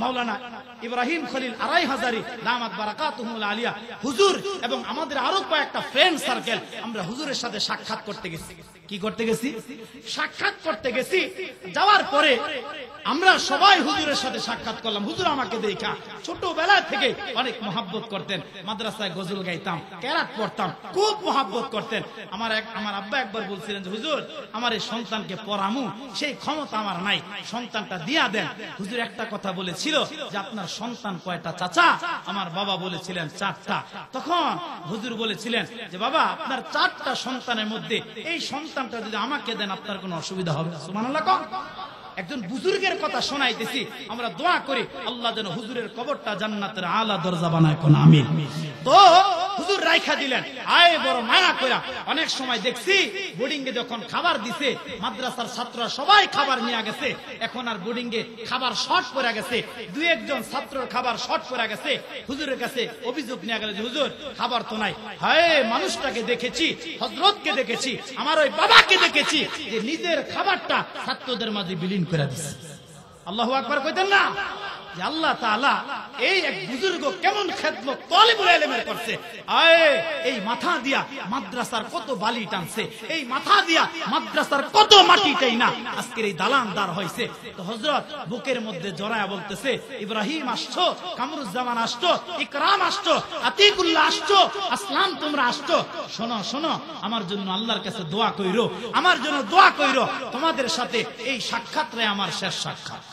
মাওলানা ইব্রাহিম খলিল আড়াই হাজারি দামাত বারাকাতুহুল আলিয়া হুজুর এবং আমাদের আরো কয়েকটা ফ্রেন্ড সার্কেল আমরা হুজুরের সাথে সাক্ষাৎ করতে গেছি কি করতে গেছি সাক্ষাৎ করতে গেছি যাওয়ার পরে আমরা সবাই হুজুরের সাথে সাক্ষাৎ করলাম হুজুর আমাকে দেখা ছোটবেলা থেকে অনেক মহাব্বত করতেন মাদ্রাসায় গজল গাইতাম ক্যারাত পড়তাম খুব মহাব্বত করতেন আমার এক আমার আব্বা একবার বলছিলেন যে হুজুর আমার এই সন্তানকে পড়ামু সেই ক্ষমতা আমার নাই সন্তানটা দিয়া দেন হুজুর একটা কথা বলেছিল যে আপনার সন্তান কয়টা চাচা আমার বাবা বলেছিলেন চারটা তখন হুজুর বলেছিলেন যে বাবা আপনার চারটা সন্তানের মধ্যে এই সন্তান ইসলামটা যদি আমাকে দেন আপনার কোন অসুবিধা হবে সুমান আল্লাহ একজন বুজুর্গের কথা শোনাইতেছি আমরা দোয়া করি আল্লাহ যেন হুজুরের কবরটা জান্নাতের আলা দরজা বানায় কোন আমি তো হুজুর রাইখা দিলেন আয় বড় মায়া করা অনেক সময় দেখছি বোর্ডিং এ যখন খাবার দিছে মাদ্রাসার ছাত্ররা সবাই খাবার নিয়ে গেছে এখন আর বোর্ডিং এ খাবার শর্ট পরে গেছে দুই একজন ছাত্রর খাবার শর্ট পরে গেছে হুজুরের কাছে অভিযোগ নিয়ে গেল যে হুজুর খাবার তো নাই হায় মানুষটাকে দেখেছি হজরতকে দেখেছি আমার ওই বাবাকে দেখেছি যে নিজের খাবারটা ছাত্রদের মাঝে বিলীন করে দিচ্ছে আল্লাহ আকবর কইতেন না আল্লাহ তাআলা এই এক বুজুর্গ কেমন করছে এই মাথা দিয়া মাদ্রাসার কত বালি টানছে এই মাথা দিয়া মাদ্রাসার কত মাটি আজকের এই দালান তো বুকের মধ্যে জড়ায় বলতেছে ইব্রাহিম আসছো কামরুজ্জামান আসছো ইকরাম আসছো আতিকুল্লাহ আসছো আসলাম তোমরা আসছো শোনো শোনো আমার জন্য আল্লাহর কাছে দোয়া কইরো আমার জন্য দোয়া কইরো তোমাদের সাথে এই সাক্ষাৎ আমার শেষ সাক্ষাৎ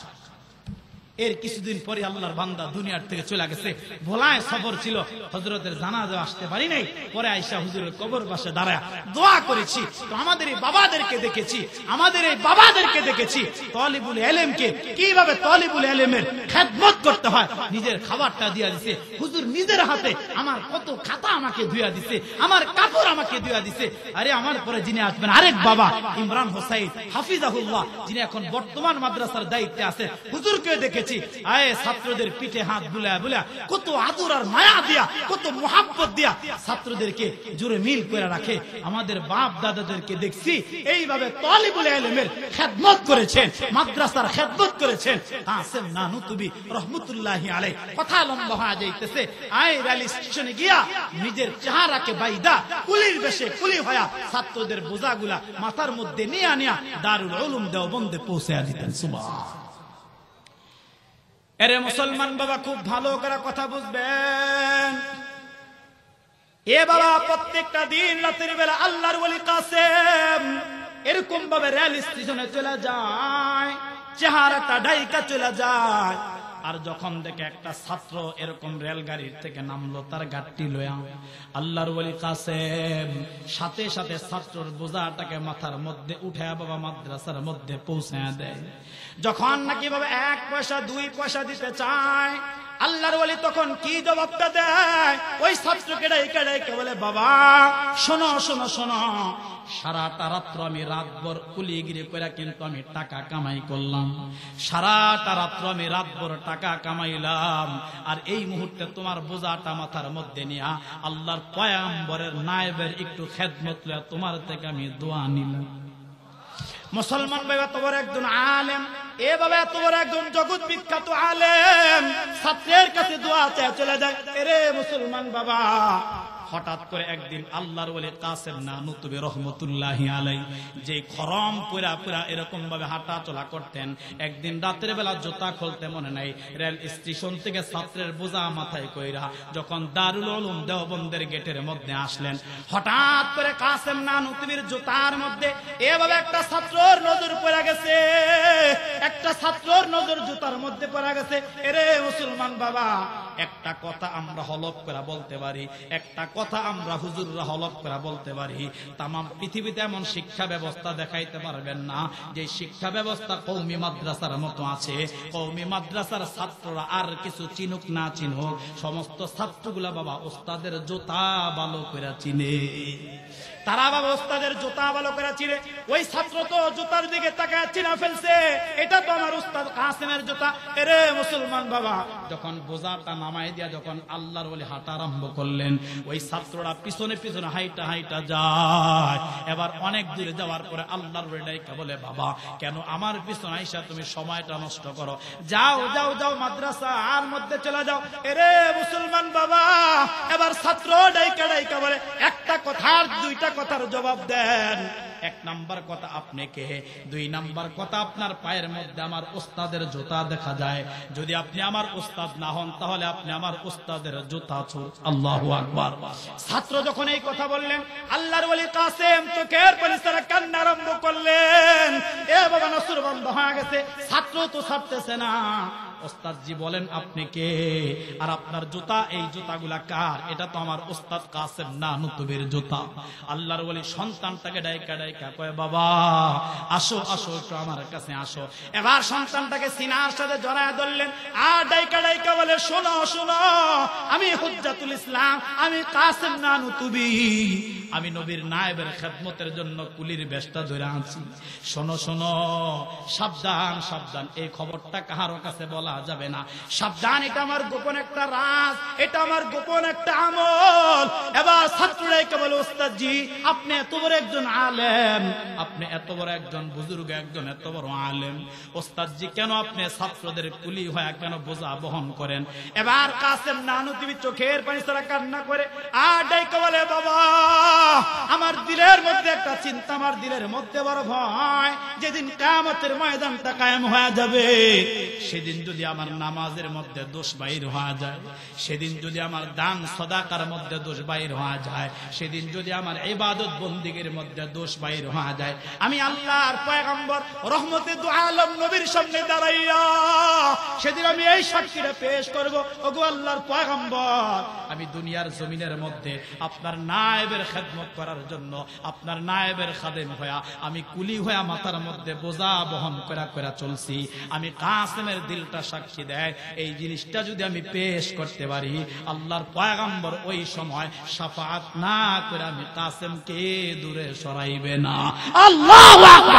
এর কিছুদিন পরে আল্লাহর বান্দা দুনিয়ার থেকে চলে গেছে ভোলায় সফর ছিল হজরতের জানাজা আসতে পারি নাই পরে আইসা হুজুরের কবর পাশে দাঁড়ায় দোয়া করেছি তো আমাদের এই বাবাদেরকে দেখেছি আমাদের এই বাবাদেরকে দেখেছি তলিবুল এলেমকে কিভাবে তলিবুল এলেমের খেদমত করতে হয় নিজের খাবারটা দিয়া দিছে হুজুর নিজের হাতে আমার কত খাতা আমাকে ধুয়া দিছে আমার কাপড় আমাকে ধুয়া দিছে আরে আমার পরে যিনি আসবেন আরেক বাবা ইমরান হোসাইন হাফিজ হাফিজাহুল্লাহ যিনি এখন বর্তমান মাদ্রাসার দায়িত্বে আছে হুজুরকে দেখেছি গেছি আয়ে ছাত্রদের পিঠে হাত বুলা বুলা কত আদর আর মায়া দিয়া কত মোহাম্মত দিয়া ছাত্রদেরকে জুড়ে মিল করে রাখে আমাদের বাপ দাদাদেরকে দেখছি এইভাবে তলিবুল আলমের খেদমত করেছেন মাদ্রাসার খেদমত করেছেন আসেম নানু তুমি রহমতুল্লাহ আলে কথা লম্বা হয়ে যাইতেছে আয় রেল স্টেশনে গিয়া নিজের চেহারাকে বাইদা কুলির বেশে কুলি হয়া ছাত্রদের বোঝাগুলা মাথার মধ্যে নিয়ে আনিয়া দারুল উলুম দেওবন্দে পৌঁছে আনিতেন সুবাহ এরে মুসলমান বাবা খুব ভালো করে কথা বুঝবেন এ বাবা প্রত্যেকটা দিন রাতের বেলা আল্লাহর বলি কাসেম এরকম ভাবে রেল স্টেশনে চলে যায় চেহারাটা ডাইকা চলে যায় আর যখন দেখে একটা ছাত্র এরকম রেলগাড়ির থেকে নামলো তার গাড়িটি লোয়া আল্লাহর বলি কাসেম সাথে সাথে ছাত্রর বোঝাটাকে মাথার মধ্যে উঠে বাবা মাদ্রাসার মধ্যে পৌঁছে দেয় যখন নাকি ভাবে এক পয়সা দুই পয়সা দিতে চায় আল্লাহর বলি তখন কি জবাবটা দেয় ওই ছাত্রকে ডাইকে কে বলে বাবা শোনো শোনো শোনো সারা রাত্র আমি রাতভর কুলিগিরি করে কিন্তু আমি টাকা কামাই করলাম সারা রাত্র আমি রাতভর টাকা কামাইলাম আর এই মুহূর্তে তোমার বোঝাটা মাথার মধ্যে নিয়া আল্লাহর পয়াম্বরের নায়বের একটু খেদমত তোমার থেকে আমি দোয়া নিলাম মুসলমান ভাই তোমার একজন আলেম এভাবে এত বড় একজন জগৎ বিখ্যাত আলেম ছাত্রের কাছে দোয়া চলে যায় এরে মুসলমান বাবা হঠাৎ করে একদিন আল্লাহর বলে কাসেম না নুতুবে রহমতুল্লাহ আলাই যে খরম পুরা পুরা এরকম ভাবে হাঁটা চলা করতেন একদিন রাতের বেলা জুতা খুলতে মনে নাই রেল স্টেশন থেকে ছাত্রের বোঝা মাথায় কইরা যখন দারুল আলম দেওবন্দের গেটের মধ্যে আসলেন হঠাৎ করে কাসেম না নুতুবির জুতার মধ্যে এভাবে একটা ছাত্রর নজর পড়ে গেছে একটা ছাত্রর নজর জুতার মধ্যে পড়ে গেছে এরে মুসলমান বাবা একটা কথা আমরা হলপ করা বলতে পারি একটা কথা আমরা হুজুররা হলপ করা বলতে পারি তাম পৃথিবীতে এমন শিক্ষা ব্যবস্থা দেখাইতে পারবেন না যে শিক্ষা ব্যবস্থা কৌমি মাদ্রাসার মতো আছে কৌমি মাদ্রাসার ছাত্ররা আর কিছু চিনুক না চিনুক সমস্ত ছাত্রগুলা বাবা ওস্তাদের জোতা ভালো করে চিনে তারা বাবা ওস্তাদের জুতা করে ওই ছাত্র তো জুতার দিকে তাকায় ফেলছে এটা তো আমার উস্তাদ জুতা এরে মুসলমান বাবা যখন বোঝাটা নামাই দিয়া যখন আল্লাহর বলে হাঁটা আরম্ভ করলেন ওই ছাত্ররা পিছনে পিছনে হাইটা হাইটা যায় এবার অনেক দূরে যাওয়ার পরে আল্লাহর বলে বাবা কেন আমার পিছনে আইসা তুমি সময়টা নষ্ট করো যাও যাও যাও মাদ্রাসা আর মধ্যে চলে যাও এরে মুসলমান বাবা এবার ছাত্র ডাইকা ডাইকা বলে একটা কথা আর দুইটা কথার জবাব দেন এক নাম্বার কথা আপনি কে দুই নাম্বার কথা আপনার পায়ের মধ্যে আমার উস্তাদের জুতা দেখা যায় যদি আপনি আমার উস্তাদ না হন তাহলে আপনি আমার উস্তাদের জুতা ছুট আল্লাহ আকবর ছাত্র যখন এই কথা বললেন আল্লাহর চোখের পরিসরে কান্না আরম্ভ করলেন এ বাবা নসুর বন্ধ হয়ে গেছে ছাত্র তো ছাড়তেছে না ওস্তাদজি বলেন আপনি কে আর আপনার জুতা এই জুতাগুলা কার এটা তো আমার ওস্তাদ কাসেম না জুতা আল্লাহর বলি সন্তানটাকে ডাইকা ডাইকা কয় বাবা আসো আসো একটু আমার কাছে আসো এবার সন্তানটাকে সিনার সাথে জড়ায় ধরলেন আর ডাইকা ডাইকা বলে শোনো শোনো আমি হুজ্জাতুল ইসলাম আমি কাসেম না আমি নবীর নায়েবের খেদমতের জন্য কুলির বেশটা ধরে আনছি শোনো শোনো সাবধান সাবধান এই খবরটা কাহার কাছে বলা বলা যাবে না সাবধান এটা আমার গোপন একটা রাজ এটা আমার গোপন একটা আমল এবার ছাত্ররাই কেবল জি আপনি এত বড় একজন আলেম আপনি এত বড় একজন বুজুর্গ একজন এত বড় আলেম জি কেন আপনি ছাত্রদের কুলি হয়ে কেন বোঝা বহন করেন এবার কাসেম নানু তুমি চোখের পানি সারা কান্না করে আর ডাইকে বলে বাবা আমার দিলের মধ্যে একটা চিন্তা আমার দিলের মধ্যে বড় ভয় যেদিন কামতের ময়দানটা কায়েম হয়ে যাবে সেদিন যদি যদি আমার নামাজের মধ্যে দোষ বাইর হওয়া যায় সেদিন যদি আমার দান সদাকার মধ্যে দোষ বাইর হওয়া যায় সেদিন যদি আমার এবাদত বন্দিগের মধ্যে দোষ বাইর হওয়া যায় আমি আল্লাহর পয়গম্বর রহমতে দু আলম নবীর সঙ্গে দাঁড়াইয়া সেদিন আমি এই সাক্ষীটা পেশ করব ওগো আল্লাহর পয়গম্বর আমি দুনিয়ার জমিনের মধ্যে আপনার নায়েবের খেদমত করার জন্য আপনার নায়েবের খাদেম হয়া আমি কুলি হয়া মাথার মধ্যে বোঝা বহন করা করা চলছি আমি কাসেমের দিলটা সাক্ষী দেয় এই জিনিসটা যদি আমি পেশ করতে পারি আল্লাহর পয়গাম্বর ওই সময় সাফাত না করে আমি কাসেমকে দূরে সরাইবে না আল্লাহ